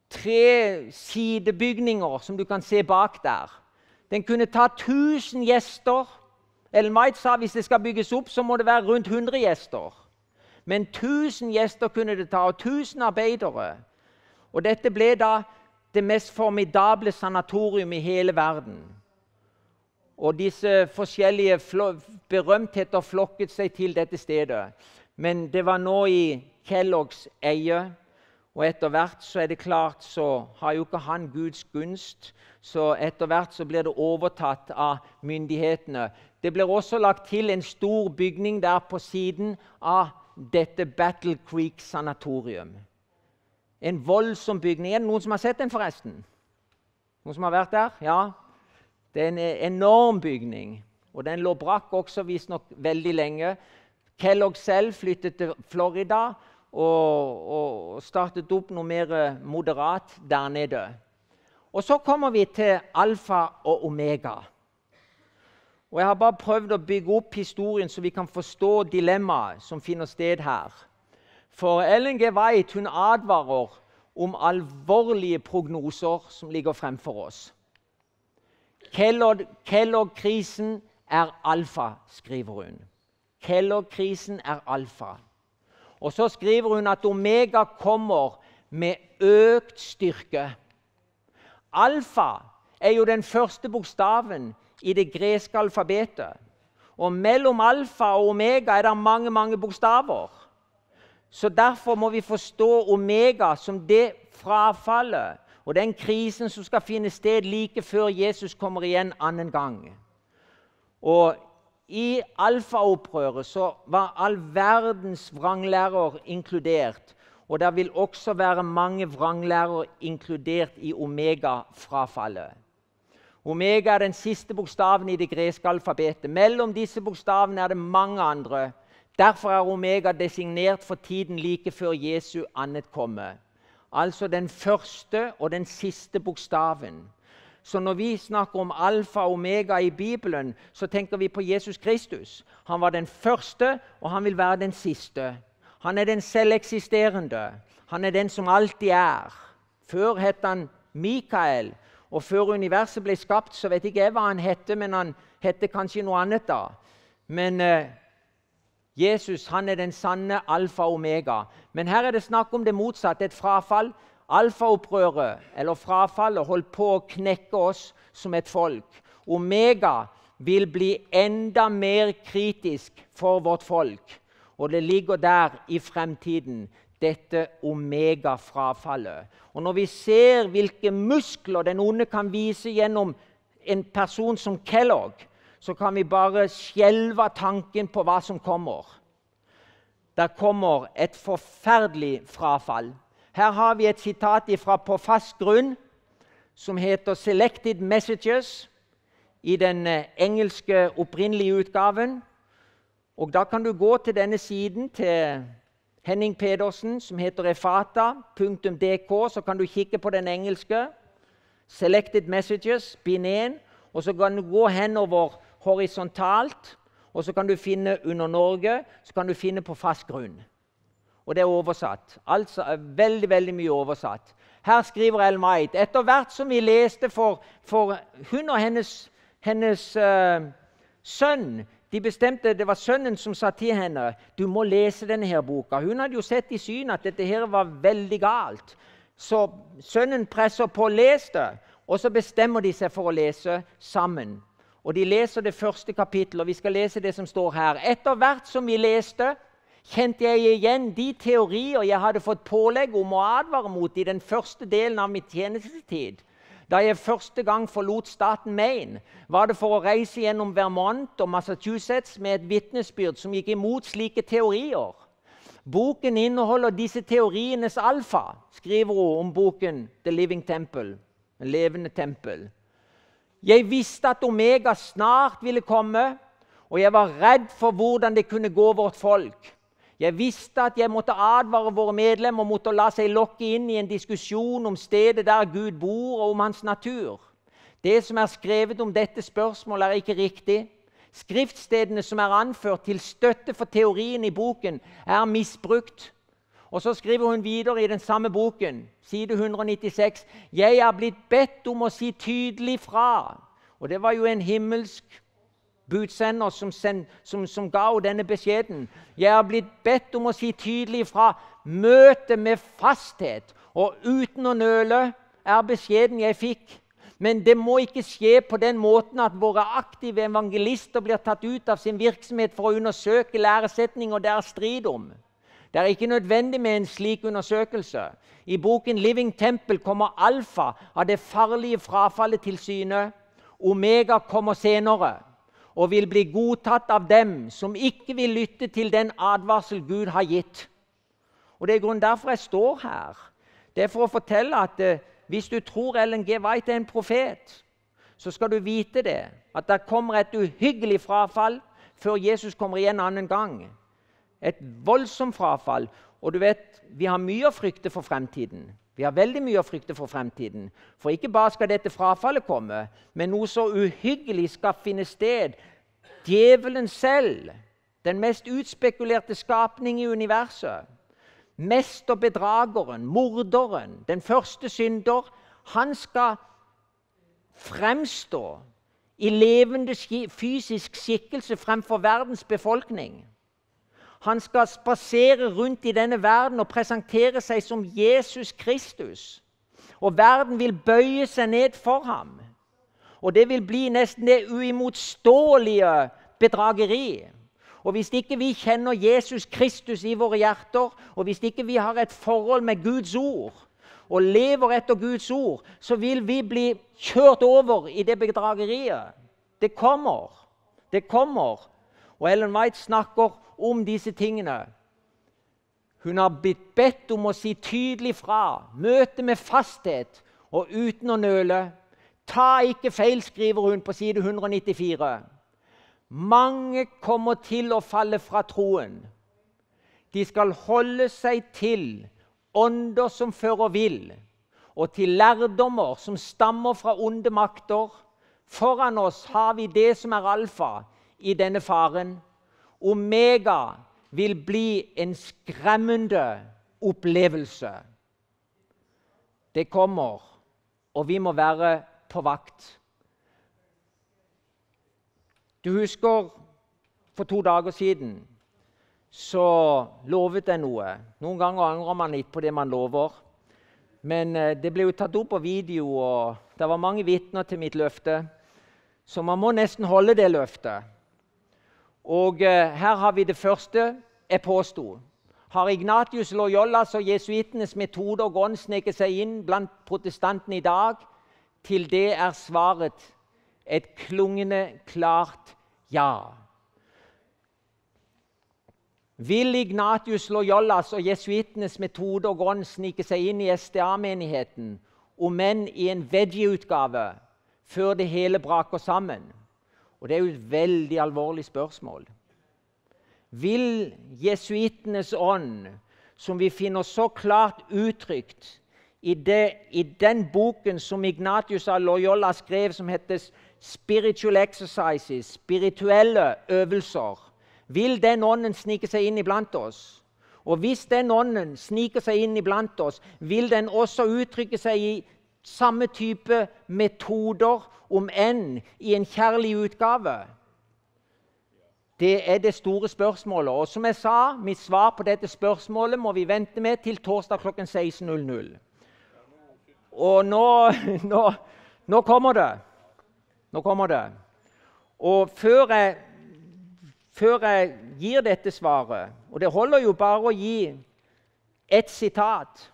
tre sidebygninger som du kan se bak der. Den kunne ta 1000 gjester. Ellen Might sa hvis det skal bygges opp, så må det være rundt 100 gjester. Men 1000 gjester kunne det ta, og 1000 arbeidere. Og dette ble da det mest formidable sanatorium i hele verden. Og disse forskjellige berømtheter flokket seg til dette stedet. Men det var nå i Kelloggs eie. Og etter hvert så er det klart så har jo ikke han Guds gunst, så etter hvert så blir det overtatt av myndighetene. Det blir også lagt til en stor bygning der på siden av dette Battle Creek sanatorium. En voldsom bygning. Er det noen som har sett den, forresten? Noen som har vært der? Ja. Det er en enorm bygning. Og den lå brakk også visstnok veldig lenge. Kellogg selv flyttet til Florida og, og startet opp noe mer moderat der nede. Og så kommer vi til alfa og omega. Og Jeg har bare prøvd å bygge opp historien så vi kan forstå dilemmaet som finner sted her. For Ellen G. White hun advarer om alvorlige prognoser som ligger fremfor oss. Kellogg-krisen er alfa, skriver hun. Kellogg-krisen er alfa. Og så skriver hun at omega kommer med økt styrke. Alfa er jo den første bokstaven i det greske alfabetet. Og mellom alfa og omega er det mange, mange bokstaver. Så derfor må vi forstå omega som det frafallet og den krisen som skal finne sted like før Jesus kommer igjen annen gang. Og i alfaopprøret så var all verdens vranglærer inkludert. Og det vil også være mange vranglærere inkludert i omega-frafallet. Omega er den siste bokstaven i det greske alfabetet. Mellom disse bokstavene er det mange andre. Derfor er omega designert for tiden like før Jesu annet komme. Altså den første og den siste bokstaven. Så når vi snakker om alfa og omega i Bibelen, så tenker vi på Jesus Kristus. Han var den første, og han vil være den siste. Han er den selveksisterende. Han er den som alltid er. Før het han Mikael, og før universet ble skapt, så vet ikke jeg hva han hette, men han hette kanskje noe annet da. Men eh, Jesus han er den sanne alfa og omega. Men her er det snakk om det motsatte, et frafall. Alfa-opprøret, eller frafallet, holdt på å knekke oss som et folk. Omega vil bli enda mer kritisk for vårt folk. Og det ligger der i fremtiden, dette omega-frafallet. Og når vi ser hvilke muskler den onde kan vise gjennom en person som Kellogg, så kan vi bare skjelve tanken på hva som kommer. Der kommer et forferdelig frafall. Her har vi et sitat fra På fast grunn, som heter 'Selected Messages' i den eh, engelske opprinnelige utgaven. Og Da kan du gå til denne siden til Henning Pedersen, som heter efata.dk. Så kan du kikke på den engelske. 'Selected Messages', bind 1. Og så kan du gå henover horisontalt, og så kan du finne under Norge. Så kan du finne på fast grunn. Og det er oversatt. Altså veldig, veldig mye oversatt. Her skriver Elma Eit etter hvert som vi leste for, for hun og hennes, hennes uh, sønn de bestemte, Det var sønnen som sa til henne du må lese denne her boka. Hun hadde jo sett i syn at dette her var veldig galt. Så sønnen presser på 'les det', og så bestemmer de seg for å lese sammen. Og De leser det første kapittelet, og vi skal lese det som står her. Etter hvert som vi leste, kjente jeg igjen de teorier jeg hadde fått pålegg om å advare mot i den første delen av min tjenestetid. Da jeg første gang forlot staten Maine, var det for å reise gjennom Vermont og Massachusetts med et vitnesbyrd som gikk imot slike teorier. Boken inneholder disse teorienes alfa, skriver hun om boken The Living Temple. Levende tempel. Jeg visste at Omega snart ville komme, og jeg var redd for hvordan det kunne gå vårt folk. Jeg visste at jeg måtte advare våre medlemmer mot å la seg lokke inn i en diskusjon om stedet der Gud bor, og om hans natur. Det som er skrevet om dette spørsmålet, er ikke riktig. Skriftstedene som er anført til støtte for teorien i boken, er misbrukt. Og så skriver hun videre i den samme boken, side 196.: Jeg er blitt bedt om å si tydelig fra. Og det var jo en himmelsk budsender som, send, som, som ga henne denne beskjeden. Jeg har blitt bedt om å si tydelig fra. Møte med fasthet og uten å nøle er beskjeden jeg fikk. Men det må ikke skje på den måten at våre aktive evangelister blir tatt ut av sin virksomhet for å undersøke læresetninger og er strid om. Det er ikke nødvendig med en slik undersøkelse. I boken 'Living Temple' kommer alfa av det farlige frafallet til syne. Omega kommer senere og vil bli godtatt av dem som ikke vil lytte til den advarsel Gud har gitt. Og Det er grunnen derfor jeg står her. Det er for å fortelle at eh, hvis du tror Ellen G. White er en profet, så skal du vite det. At det kommer et uhyggelig frafall før Jesus kommer igjen en annen gang. Et voldsomt frafall. Og du vet, vi har mye å frykte for fremtiden. Vi har veldig mye å frykte for fremtiden. For ikke bare skal dette frafallet komme, men noe så uhyggelig skal finne sted. Djevelen selv, den mest utspekulerte skapning i universet. Mesterbedrageren, morderen, den første synder. Han skal fremstå i levende fysisk skikkelse fremfor verdens befolkning. Han skal spasere rundt i denne verden og presentere seg som Jesus Kristus. Og verden vil bøye seg ned for ham. Og det vil bli nesten det uimotståelige bedrageri. Og Hvis ikke vi kjenner Jesus Kristus i våre hjerter, og hvis ikke vi har et forhold med Guds ord, og lever etter Guds ord, så vil vi bli kjørt over i det bedrageriet. Det kommer. Det kommer og Ellen White snakker om disse tingene. Hun har blitt bedt om å si tydelig fra, møte med fasthet og uten å nøle. Ta ikke feil, skriver hun på side 194. Mange kommer til å falle fra troen. De skal holde seg til ånder som fører vill, og til lærdommer som stammer fra onde makter. Foran oss har vi det som er alfa, i denne faren. Omega vil bli en skremmende opplevelse. Det kommer, og vi må være på vakt. Du husker for to dager siden så lovet jeg noe. Noen ganger angrer man litt på det man lover. Men eh, det ble jo tatt opp på video, og det var mange vitner til mitt løfte. Så man må nesten holde det løftet. Og eh, her har vi det første jeg påsto. Har Ignatius Loyolas og jesuittenes metoder gåndsneket seg inn blant protestantene i dag? Til det er svaret et klungende klart ja. Vil Ignatius Loyolas og jesuittenes metoder gånd snike seg inn i SDA-menigheten, om enn i en veggie-utgave, før det hele braker sammen? Og det er jo et veldig alvorlig spørsmål. Vil jesuittenes ånd, som vi finner så klart uttrykt i, det, i den boken som Ignatius av Loyola skrev, som heter 'Spiritual Exercises', spirituelle øvelser, vil den ånden snike seg inn iblant oss? Og hvis den ånden sniker seg inn iblant oss, vil den også uttrykke seg i samme type metoder, om enn i en kjærlig utgave. Det er det store spørsmålet. Og som jeg sa, mitt svar på dette spørsmålet må vi vente med til torsdag klokken 16.00. Og nå, nå, nå, kommer det. Nå kommer det. Og før jeg, før jeg gir dette svaret Og det holder jo bare å gi ett sitat.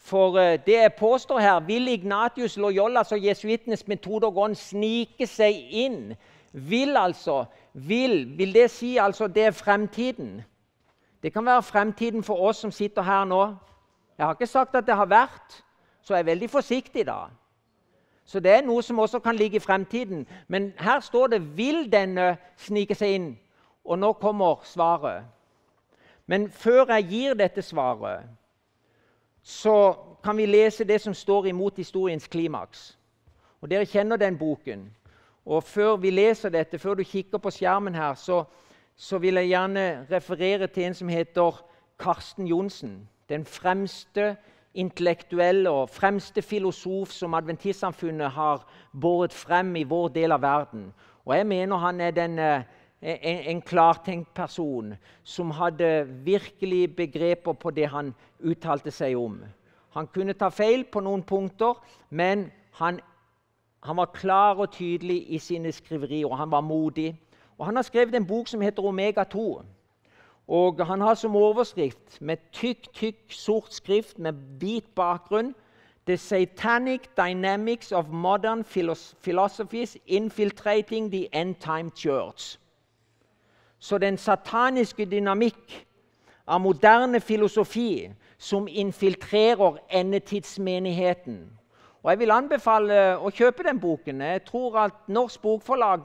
For eh, det jeg påstår her, vil Ignatius Loyollas og jesuittenes metodeorgan snike seg inn? Vil altså vil, vil det si altså det er fremtiden? Det kan være fremtiden for oss som sitter her nå. Jeg har ikke sagt at det har vært, så jeg er veldig forsiktig da. Så det er noe som også kan ligge i fremtiden. Men her står det 'vil denne snike seg inn'? Og nå kommer svaret. Men før jeg gir dette svaret så kan vi lese det som står imot historiens klimaks. Og Dere kjenner den boken. Og Før vi leser dette, før du kikker på skjermen her, så, så vil jeg gjerne referere til en som heter Karsten Johnsen. Den fremste intellektuelle og fremste filosof som adventistsamfunnet har båret frem i vår del av verden. Og jeg mener han er den eh, en, en klartenkt person som hadde virkelig begreper på det han uttalte seg om. Han kunne ta feil på noen punkter, men han, han var klar og tydelig i sine skriverier, og han var modig. Og Han har skrevet en bok som heter Omega 2. Og Han har som overskrift, med tykk, tykk, sort skrift med hvit bakgrunn, The Satanic Dynamics of Modern Philosophies Infiltrating the End Time Church. Så den sataniske dynamikk av moderne filosofi som infiltrerer endetidsmenigheten. Og Jeg vil anbefale å kjøpe den boken. Jeg tror at Norsk Bokforlag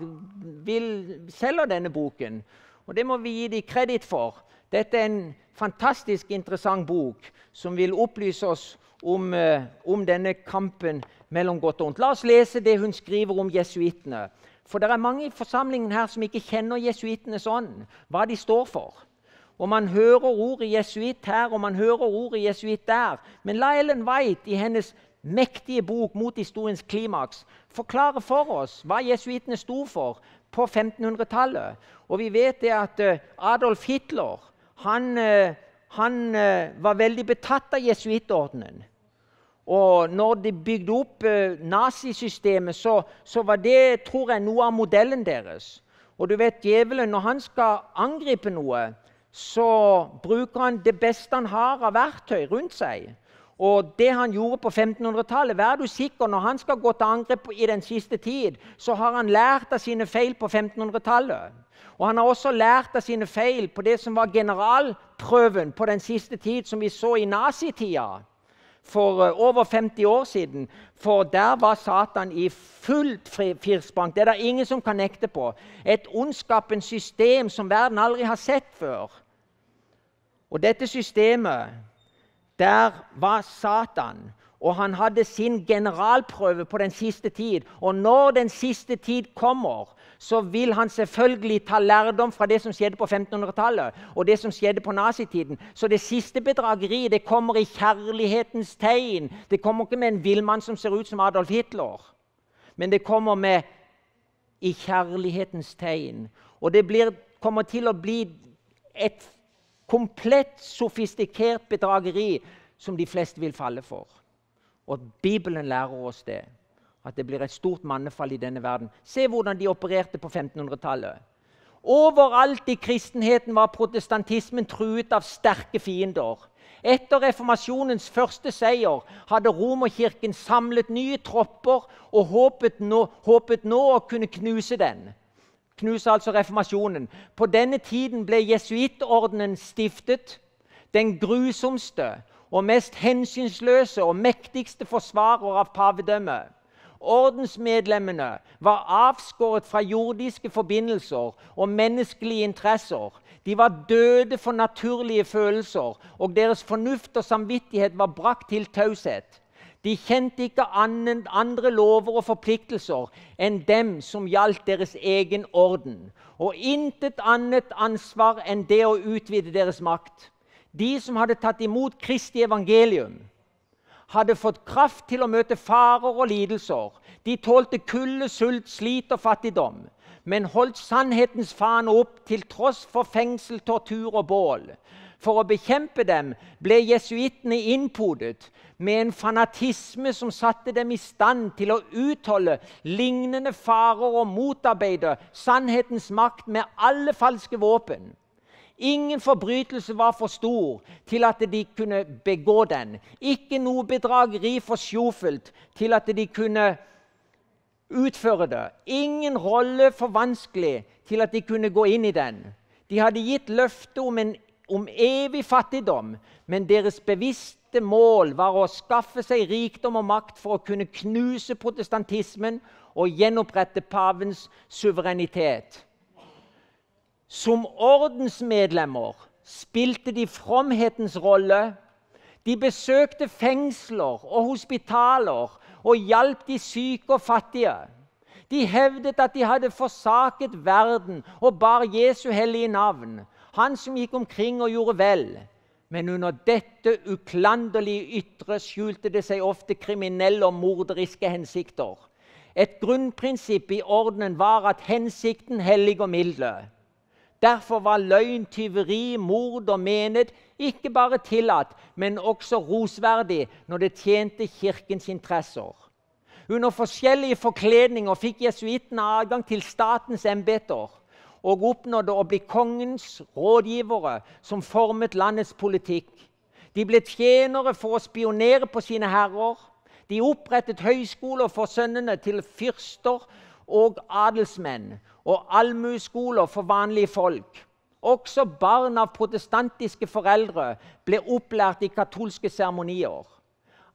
vil selger denne boken. Og Det må vi gi dem kreditt for. Dette er en fantastisk interessant bok som vil opplyse oss om, eh, om denne kampen mellom godt og ondt. La oss lese det hun skriver om jesuittene. For det er mange i forsamlingen her som ikke kjenner jesuittenes ånd, hva de står for. Og man hører ordet jesuitt her, og man hører ordet jesuitt der. Men la Ellen White i hennes mektige bok mot historiens klimaks forklare for oss hva jesuittene sto for på 1500-tallet. Og vi vet det at eh, Adolf Hitler han, eh, han eh, var veldig betatt av jesuittordenen. Og når de bygde opp eh, nazisystemet, så, så, var det tror jeg, noe av modellen deres. Og du vet, djevelen, når han skal angripe noe, så bruker han det beste han har av verktøy rundt seg. Og det han gjorde på 1500-tallet Vær du sikker, når han skal gå til angrep i den siste tid, så har han lært av sine feil på 1500-tallet. Og han har også lært av sine feil på det som var generalprøven på den siste tid, som vi så i nazitida for eh, over 50 år siden. For der var Satan i fullt firspank. Det er det ingen som kan nekte på. Et ondskapens system som verden aldri har sett før. Og dette systemet, der var Satan. Og han hadde sin generalprøve på den siste tid. Og når den siste tid kommer, så vil han selvfølgelig ta lærdom fra det som skjedde på 1500-tallet, og det som skjedde på nazitiden. Så det siste bedrageriet det kommer i kjærlighetens tegn. Det kommer ikke med en villmann som ser ut som Adolf Hitler, men det kommer med i kjærlighetens tegn. Og det blir, kommer til å bli et komplett sofistikert bedrageri som de fleste vil falle for. Og Bibelen lærer oss det at det blir et stort mannefall i denne verden. Se hvordan de opererte på 1500-tallet. Overalt i kristenheten var protestantismen truet av sterke fiender. Etter reformasjonens første seier hadde Romerkirken samlet nye tropper og håpet nå, håpet nå å kunne knuse den. Knuse altså reformasjonen. På denne tiden ble jesuittordenen stiftet. Den grusomste og mest hensynsløse og mektigste forsvarer av pavedømmet. Ordensmedlemmene var avskåret fra jordiske forbindelser og menneskelige interesser. De var døde for naturlige følelser, og deres fornuft og samvittighet var brakt til taushet. De kjente ikke andre lover og forpliktelser enn dem som gjaldt deres egen orden, og intet annet ansvar enn det å utvide deres makt. De som hadde tatt imot Kristi evangelium, hadde fått kraft til å møte farer og lidelser. De tålte kulde, sult, slit og fattigdom, men holdt sannhetens fane opp til tross for fengsel, tortur og bål. For å bekjempe dem ble jesuittene innpodet med en fanatisme som satte dem i stand til å utholde lignende farer og motarbeide sannhetens makt med alle falske våpen. Ingen forbrytelse var for stor til at de kunne begå den. Ikke noe bedrageri for sjofelt til at de kunne utføre det. Ingen rolle for vanskelig til at de kunne gå inn i den. De hadde gitt løfte om, en, om evig fattigdom, men deres bevisste mål var å skaffe seg rikdom og makt for å kunne knuse protestantismen og gjenopprette pavens suverenitet. Som ordensmedlemmer spilte de fromhetens rolle. De besøkte fengsler og hospitaler og hjalp de syke og fattige. De hevdet at de hadde forsaket verden og bar Jesu hellige navn, han som gikk omkring og gjorde vel. Men under dette uklanderlige ytre skjulte det seg ofte kriminelle og morderiske hensikter. Et grunnprinsipp i ordenen var at hensikten helliger middelet. Derfor var løgn, tyveri, mord og mened ikke bare tillatt, men også rosverdig når det tjente kirkens interesser. Under forskjellige forkledninger fikk jesuittene adgang til statens embeter og oppnådde å bli kongens rådgivere, som formet landets politikk. De ble tjenere for å spionere på sine herrer. De opprettet høyskoler for sønnene til fyrster og adelsmenn og allmueskoler for vanlige folk. Også barn av protestantiske foreldre ble opplært i katolske seremonier.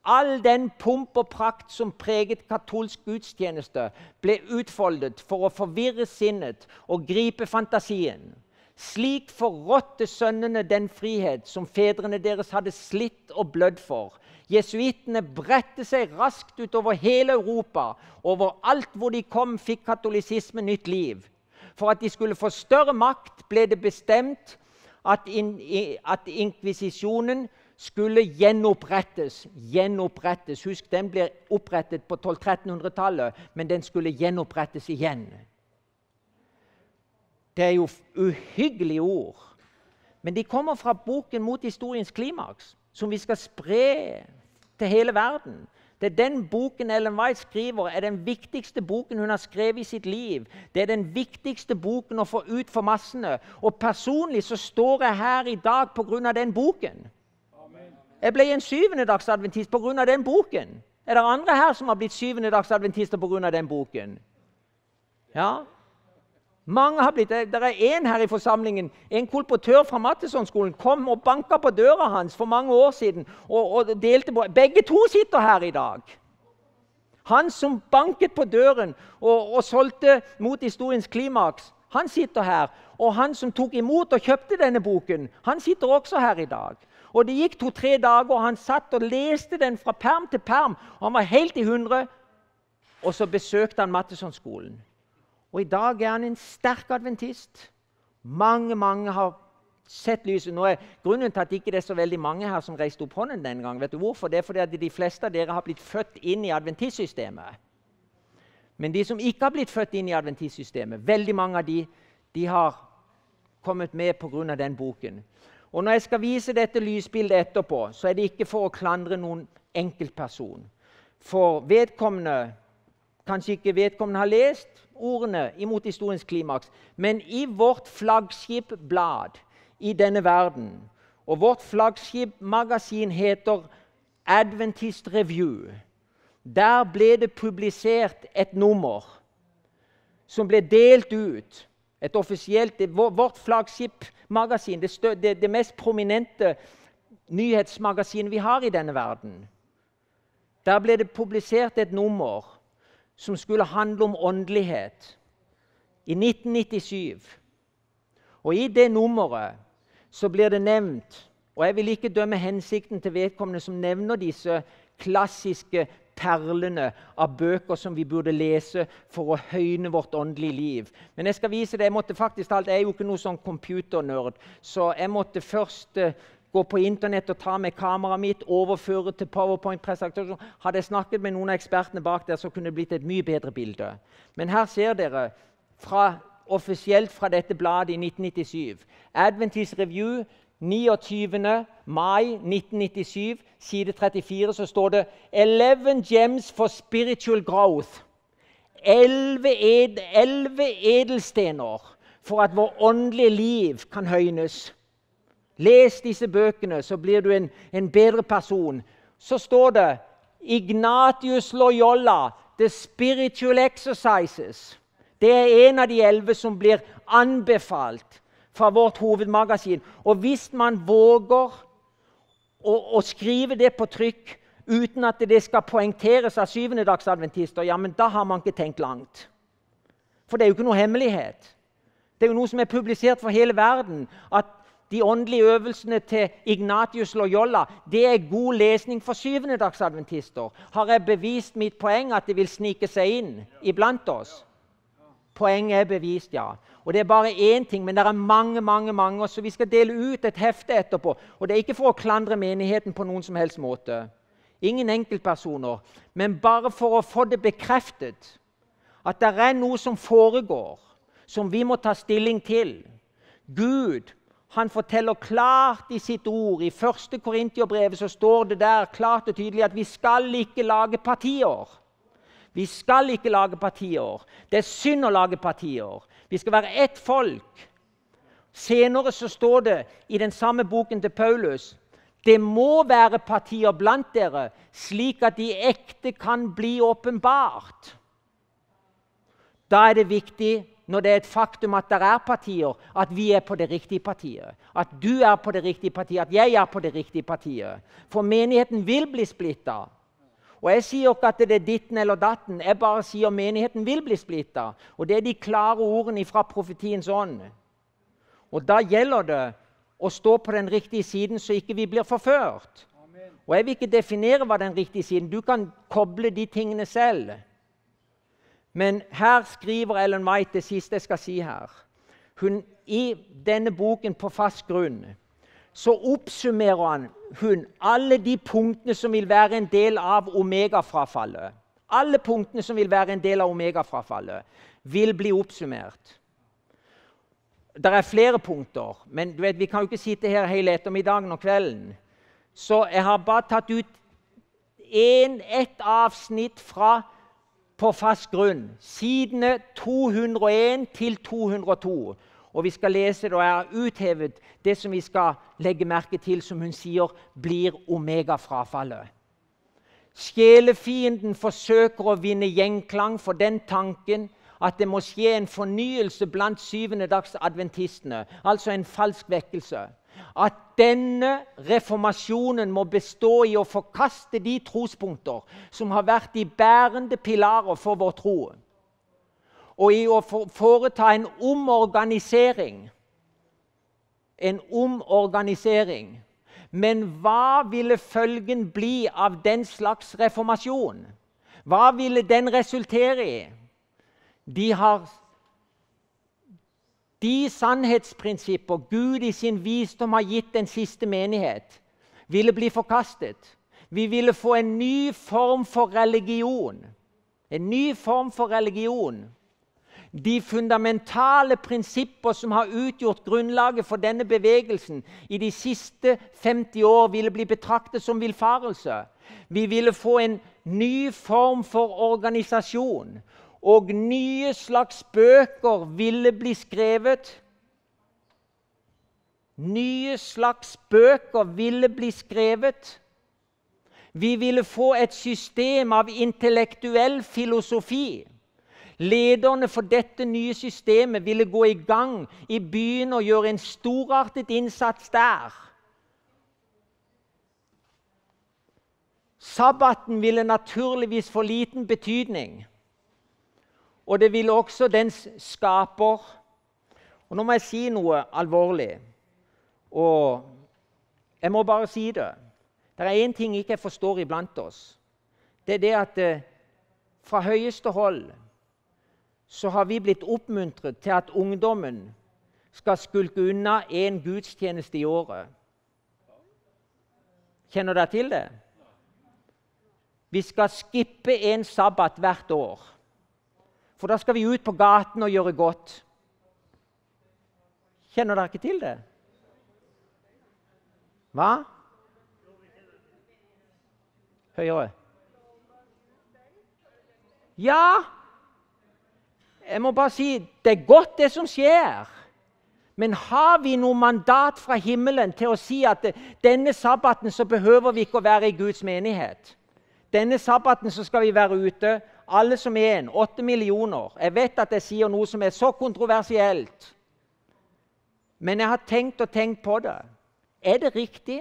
All den pomp og prakt som preget katolsk gudstjeneste, ble utfoldet for å forvirre sinnet og gripe fantasien. Slik forrådte sønnene den frihet som fedrene deres hadde slitt og blødd for, Jesuittene bredte seg raskt utover hele Europa. Overalt hvor de kom, fikk katolisismen nytt liv. For at de skulle få større makt, ble det bestemt at, in, at inkvisisjonen skulle gjenopprettes. Gjenopprettes. Husk, den ble opprettet på 1200-1300-tallet, men den skulle gjenopprettes igjen. Det er jo uhyggelige ord. Men de kommer fra boken mot historiens klimaks, som vi skal spre til hele verden. Det er den boken Ellen White skriver, er den viktigste boken hun har skrevet i sitt liv. Det er den viktigste boken å få ut for massene. Og personlig så står jeg her i dag pga. den boken. Jeg ble en syvendedagsadventist pga. den boken. Er det andre her som har blitt syvendedagsadventister pga. den boken? Ja? Mange har blitt, Det er én her i forsamlingen, en kolportør fra Mattesson-skolen, kom og banka på døra hans for mange år siden. og, og delte på, Begge to sitter her i dag. Han som banket på døren og, og solgte mot historiens klimaks, han sitter her. Og han som tok imot og kjøpte denne boken, han sitter også her i dag. Og Det gikk to-tre dager, og han satt og leste den fra perm til perm. og Han var helt i hundre. Og så besøkte han Mattesson-skolen. Og i dag er han en sterk adventist. Mange, mange har sett lyset. Nå er grunnen til at ikke det er så veldig mange her som reiste opp hånden den gang, vet du hvorfor? Det er fordi at de fleste av dere har blitt født inn i adventistsystemet. Men de som ikke har blitt født inn i adventistsystemet, veldig mange av de, de har kommet med pga. den boken. Og Når jeg skal vise dette lysbildet etterpå, så er det ikke for å klandre noen enkeltperson. For vedkommende kanskje ikke vedkommende har lest, ordene imot historiens klimaks, men i vårt flaggskipblad i denne verden. Og vårt flaggskipmagasin heter Adventist Review. Der ble det publisert et nummer som ble delt ut. Et offisielt, Vårt flaggskipmagasin, det, det, det mest prominente nyhetsmagasinet vi har i denne verden. Der ble det publisert et nummer som skulle handle om åndelighet, i 1997. Og I det nummeret så blir det nevnt og Jeg vil ikke dømme hensikten til vedkommende som nevner disse klassiske perlene av bøker som vi burde lese for å høyne vårt åndelige liv. Men jeg skal vise det. Jeg måtte faktisk alt, jeg er jo ikke noe sånn computernerd, så jeg måtte først eh, gå på Internett og ta med kameraet mitt, overføre til PowerPoint-presentasjon. Hadde jeg snakket med noen av ekspertene bak der, så kunne det blitt et mye bedre bilde. Men her ser dere fra, offisielt fra dette bladet i 1997. Adventist Review 29. mai 1997, side 34, så står det «Eleven gems for spiritual growth'. Elleve ed edelstener for at vår åndelige liv kan høynes. Les disse bøkene, så blir du en, en bedre person. Så står det Ignatius Loyola, The Spiritual Exercises. Det er en av de elleve som blir anbefalt fra vårt hovedmagasin. Og hvis man våger å, å skrive det på trykk uten at det skal poengteres av syvendedagsadventister, ja, men da har man ikke tenkt langt. For det er jo ikke noe hemmelighet. Det er jo noe som er publisert for hele verden. At de åndelige øvelsene til Ignatius Loyola det er god lesning for syvendedagsadventister. Har jeg bevist mitt poeng, at det vil snike seg inn iblant oss? Poenget er bevist, ja. Og Det er bare én ting, men det er mange. mange, mange, så Vi skal dele ut et hefte etterpå. Og Det er ikke for å klandre menigheten på noen som helst måte. Ingen enkeltpersoner. Men bare for å få det bekreftet at det er noe som foregår, som vi må ta stilling til. Gud han forteller klart i sitt ord. I 1. Korintiobrevet så står det der klart og tydelig at vi skal ikke lage partier. Vi skal ikke lage partier. Det er synd å lage partier. Vi skal være ett folk. Senere så står det i den samme boken til Paulus det må være partier blant dere, slik at de ekte kan bli åpenbart. Da er det viktig når det er et faktum at det er partier, at vi er på det riktige partiet. At du er på det riktige partiet, at jeg er på det riktige partiet. For menigheten vil bli splitta. Og Jeg sier ikke at det er ditten eller datten, jeg bare sier at menigheten vil bli splitta. Og det er de klare ordene fra profetiens ånd. Og da gjelder det å stå på den riktige siden, så ikke vi blir forført. Og jeg vil ikke definere hva den riktige siden Du kan koble de tingene selv. Men her skriver Ellen White det siste jeg skal si her. Hun, I denne boken 'På fast grunn' så oppsummerer han, hun alle de punktene som vil være en del av omegafrafallet. Alle punktene som vil være en del av omegafrafallet, vil bli oppsummert. Det er flere punkter, men vet, vi kan jo ikke sitte her hele ettermiddagen og kvelden. Så jeg har bare tatt ut en, ett avsnitt fra på fast grunn. Sidene 201 til 202. Og vi skal lese da jeg har uthevet det som vi skal legge merke til, som hun sier blir omega-frafallet. Sjelefienden forsøker å vinne gjenklang for den tanken at det må skje en fornyelse blant syvende dags adventistene, altså en falsk vekkelse at denne reformasjonen må bestå i å forkaste de trospunkter som har vært de bærende pilarer for vår tro, og i å foreta en omorganisering. En omorganisering. Men hva ville følgen bli av den slags reformasjon? Hva ville den resultere i? De har de sannhetsprinsipper Gud i sin visdom har gitt den siste menighet, ville bli forkastet. Vi ville få en ny form for religion. En ny form for religion. De fundamentale prinsipper som har utgjort grunnlaget for denne bevegelsen i de siste 50 år, ville bli betraktet som villfarelse. Vi ville få en ny form for organisasjon og nye slags bøker ville bli skrevet. Nye slags bøker ville bli skrevet. Vi ville få et system av intellektuell filosofi. Lederne for dette nye systemet ville gå i gang i byen og gjøre en storartet innsats der. Sabbaten ville naturligvis få liten betydning og det vil også dens skaper. Og nå må jeg si noe alvorlig, og jeg må bare si det. Det er én ting jeg ikke forstår iblant oss. Det er det at eh, fra høyeste hold så har vi blitt oppmuntret til at ungdommen skal skulke unna én gudstjeneste i året. Kjenner dere til det? Vi skal skippe en sabbat hvert år. For da skal vi ut på gaten og gjøre godt. Kjenner dere ikke til det? Hva? Høyere. Ja Jeg må bare si det er godt, det som skjer. Men har vi noe mandat fra himmelen til å si at denne sabbaten så behøver vi ikke å være i Guds menighet? Denne sabbaten så skal vi være ute alle som én, åtte millioner. Jeg vet at jeg sier noe som er så kontroversielt. Men jeg har tenkt og tenkt på det. Er det riktig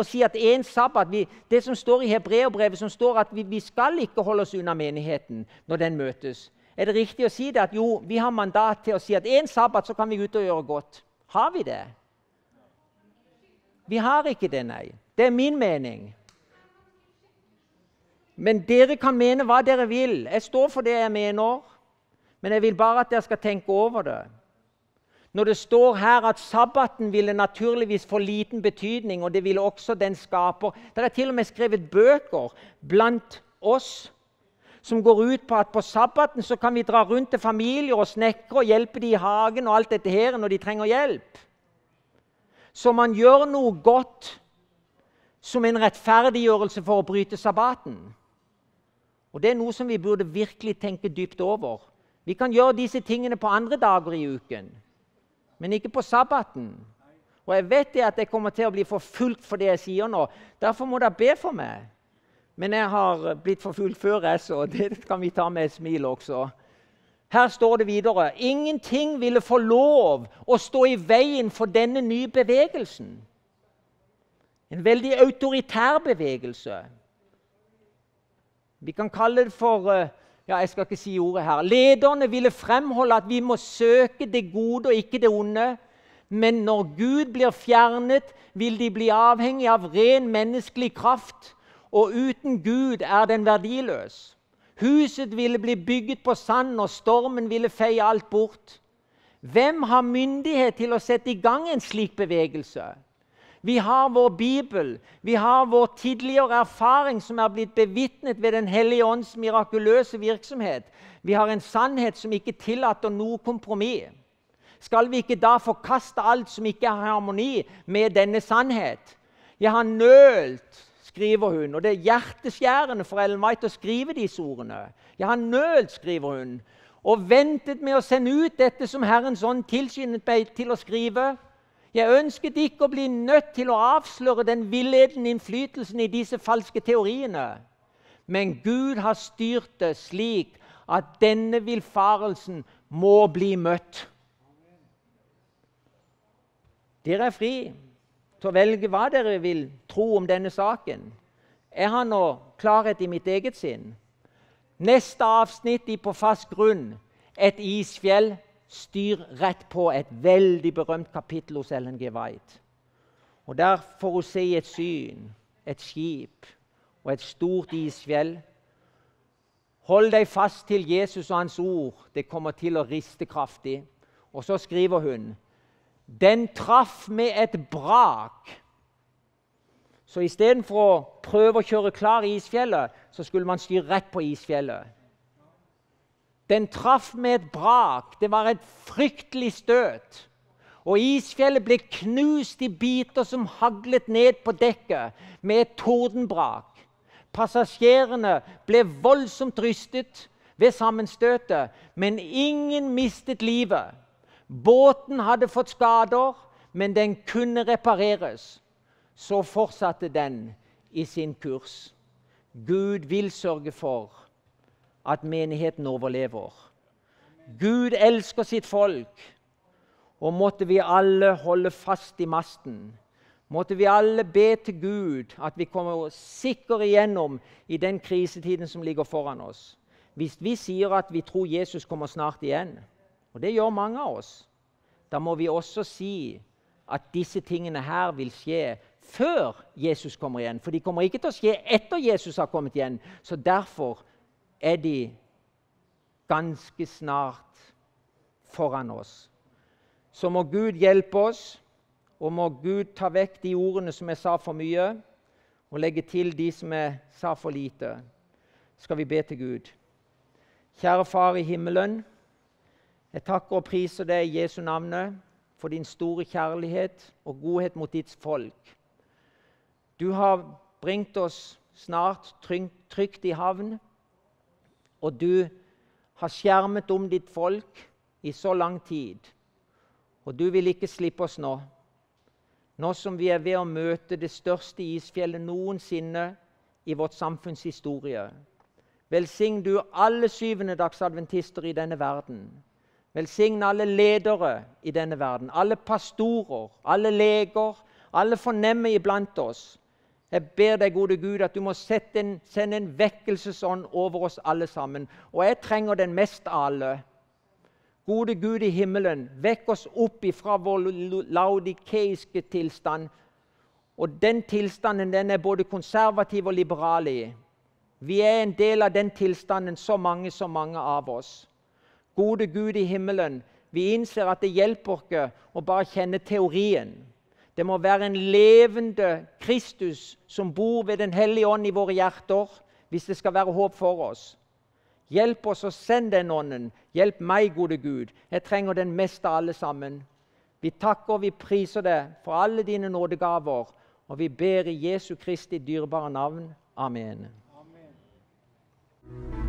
å si at én sabbat vi, Det som står i hebreerbrevet, som står at vi, vi, skal ikke holde oss unna menigheten når den møtes. Er det riktig å si det? At jo, vi har mandat til å si at én sabbat så kan vi ut og gjøre godt. Har vi det? Vi har ikke det, nei. Det er min mening. Men dere kan mene hva dere vil. Jeg står for det jeg mener. Men jeg vil bare at dere skal tenke over det. Når det står her at sabbaten ville naturligvis få liten betydning, og det ville også den skaper Det er til og med skrevet bøker blant oss som går ut på at på sabbaten så kan vi dra rundt til familier og snekre og hjelpe dem i hagen og alt dette her når de trenger hjelp. Så man gjør noe godt som en rettferdiggjørelse for å bryte sabbaten. Og Det er noe som vi burde virkelig tenke dypt over. Vi kan gjøre disse tingene på andre dager i uken, men ikke på sabbaten. Og jeg vet det at jeg kommer til å bli forfulgt for det jeg sier nå. Derfor må dere be for meg. Men jeg har blitt forfulgt før, jeg, så det kan vi ta med et smil også. Her står det videre ingenting ville få lov å stå i veien for denne nye bevegelsen. En veldig autoritær bevegelse. Vi kan kalle det for eh, ja, jeg skal ikke si ordet her. Lederne ville fremholde at vi må søke det gode og ikke det onde. Men når Gud blir fjernet, vil de bli avhengig av ren menneskelig kraft. Og uten Gud er den verdiløs. Huset ville bli bygget på sand, og stormen ville feie alt bort. Hvem har myndighet til å sette i gang en slik bevegelse? Vi har vår bibel, vi har vår tidligere erfaring som er blitt bevitnet ved Den hellige ånds mirakuløse virksomhet. Vi har en sannhet som ikke tillater noe kompromiss. Skal vi ikke da forkaste alt som ikke er harmoni med denne sannhet? Jeg har nølt, skriver hun, og det er hjerteskjærende for Ellen White å skrive disse ordene. Jeg har nølt, skriver hun, og ventet med å sende ut dette som Herrens ånd tilskyndet meg til å skrive. Jeg ønsket ikke å bli nødt til å avsløre den villedende innflytelsen i disse falske teoriene. Men Gud har styrt det slik at denne villfarelsen må bli møtt. Dere er fri til å velge hva dere vil tro om denne saken. Jeg har nå klarhet i mitt eget sinn. Neste avsnitt i På fast grunn et isfjell styr rett på et veldig berømt kapittel hos Ellen G. White. Og Der får hun se et syn, et skip og et stort isfjell. Hold deg fast til Jesus og hans ord. Det kommer til å riste kraftig. Og så skriver hun Den traff med et brak. Så istedenfor å prøve å kjøre klar i isfjellet, så skulle man styre rett på isfjellet. Den traff med et brak. Det var et fryktelig støt. Og isfjellet ble knust i biter som haglet ned på dekket med et tordenbrak. Passasjerene ble voldsomt rystet ved sammenstøtet, men ingen mistet livet. Båten hadde fått skader, men den kunne repareres. Så fortsatte den i sin kurs. Gud vil sørge for at menigheten overlever. Gud elsker sitt folk, og måtte vi alle holde fast i masten. Måtte vi alle be til Gud at vi kommer sikre igjennom i den krisetiden som ligger foran oss. Hvis vi sier at vi tror Jesus kommer snart igjen, og det gjør mange av oss, da må vi også si at disse tingene her vil skje før Jesus kommer igjen. For de kommer ikke til å skje etter Jesus har kommet igjen. Så derfor er de ganske snart foran oss. Så må Gud hjelpe oss, og må Gud ta vekk de ordene som jeg sa for mye, og legge til de som jeg sa for lite. Skal vi be til Gud. Kjære Far i himmelen. Jeg takker og priser deg i Jesu navnet for din store kjærlighet og godhet mot ditt folk. Du har bringt oss snart trygt i havn og du har skjermet om ditt folk i så lang tid, og du vil ikke slippe oss nå. Nå som vi er ved å møte det største isfjellet noensinne i vårt samfunns historie. Velsign du alle syvende dagsadventister i denne verden. Velsign alle ledere i denne verden, alle pastorer, alle leger, alle fornemme iblant oss jeg ber deg, gode Gud, at du må en, sende en vekkelsesånd over oss alle sammen. Og jeg trenger den mest av alle. Gode Gud i himmelen, vekk oss opp ifra vår laudikeiske tilstand. Og den tilstanden den er både konservativ og liberal i. Vi er en del av den tilstanden, så mange, så mange av oss. Gode Gud i himmelen, vi innser at det hjelper ikke å bare kjenne teorien. Det må være en levende Kristus som bor ved Den hellige ånd i våre hjerter, hvis det skal være håp for oss. Hjelp oss å sende den ånden. Hjelp meg, gode Gud. Jeg trenger den mest av alle sammen. Vi takker og vi priser deg for alle dine nådegaver, og vi ber i Jesu Kristi dyrebare navn. Amen. Amen.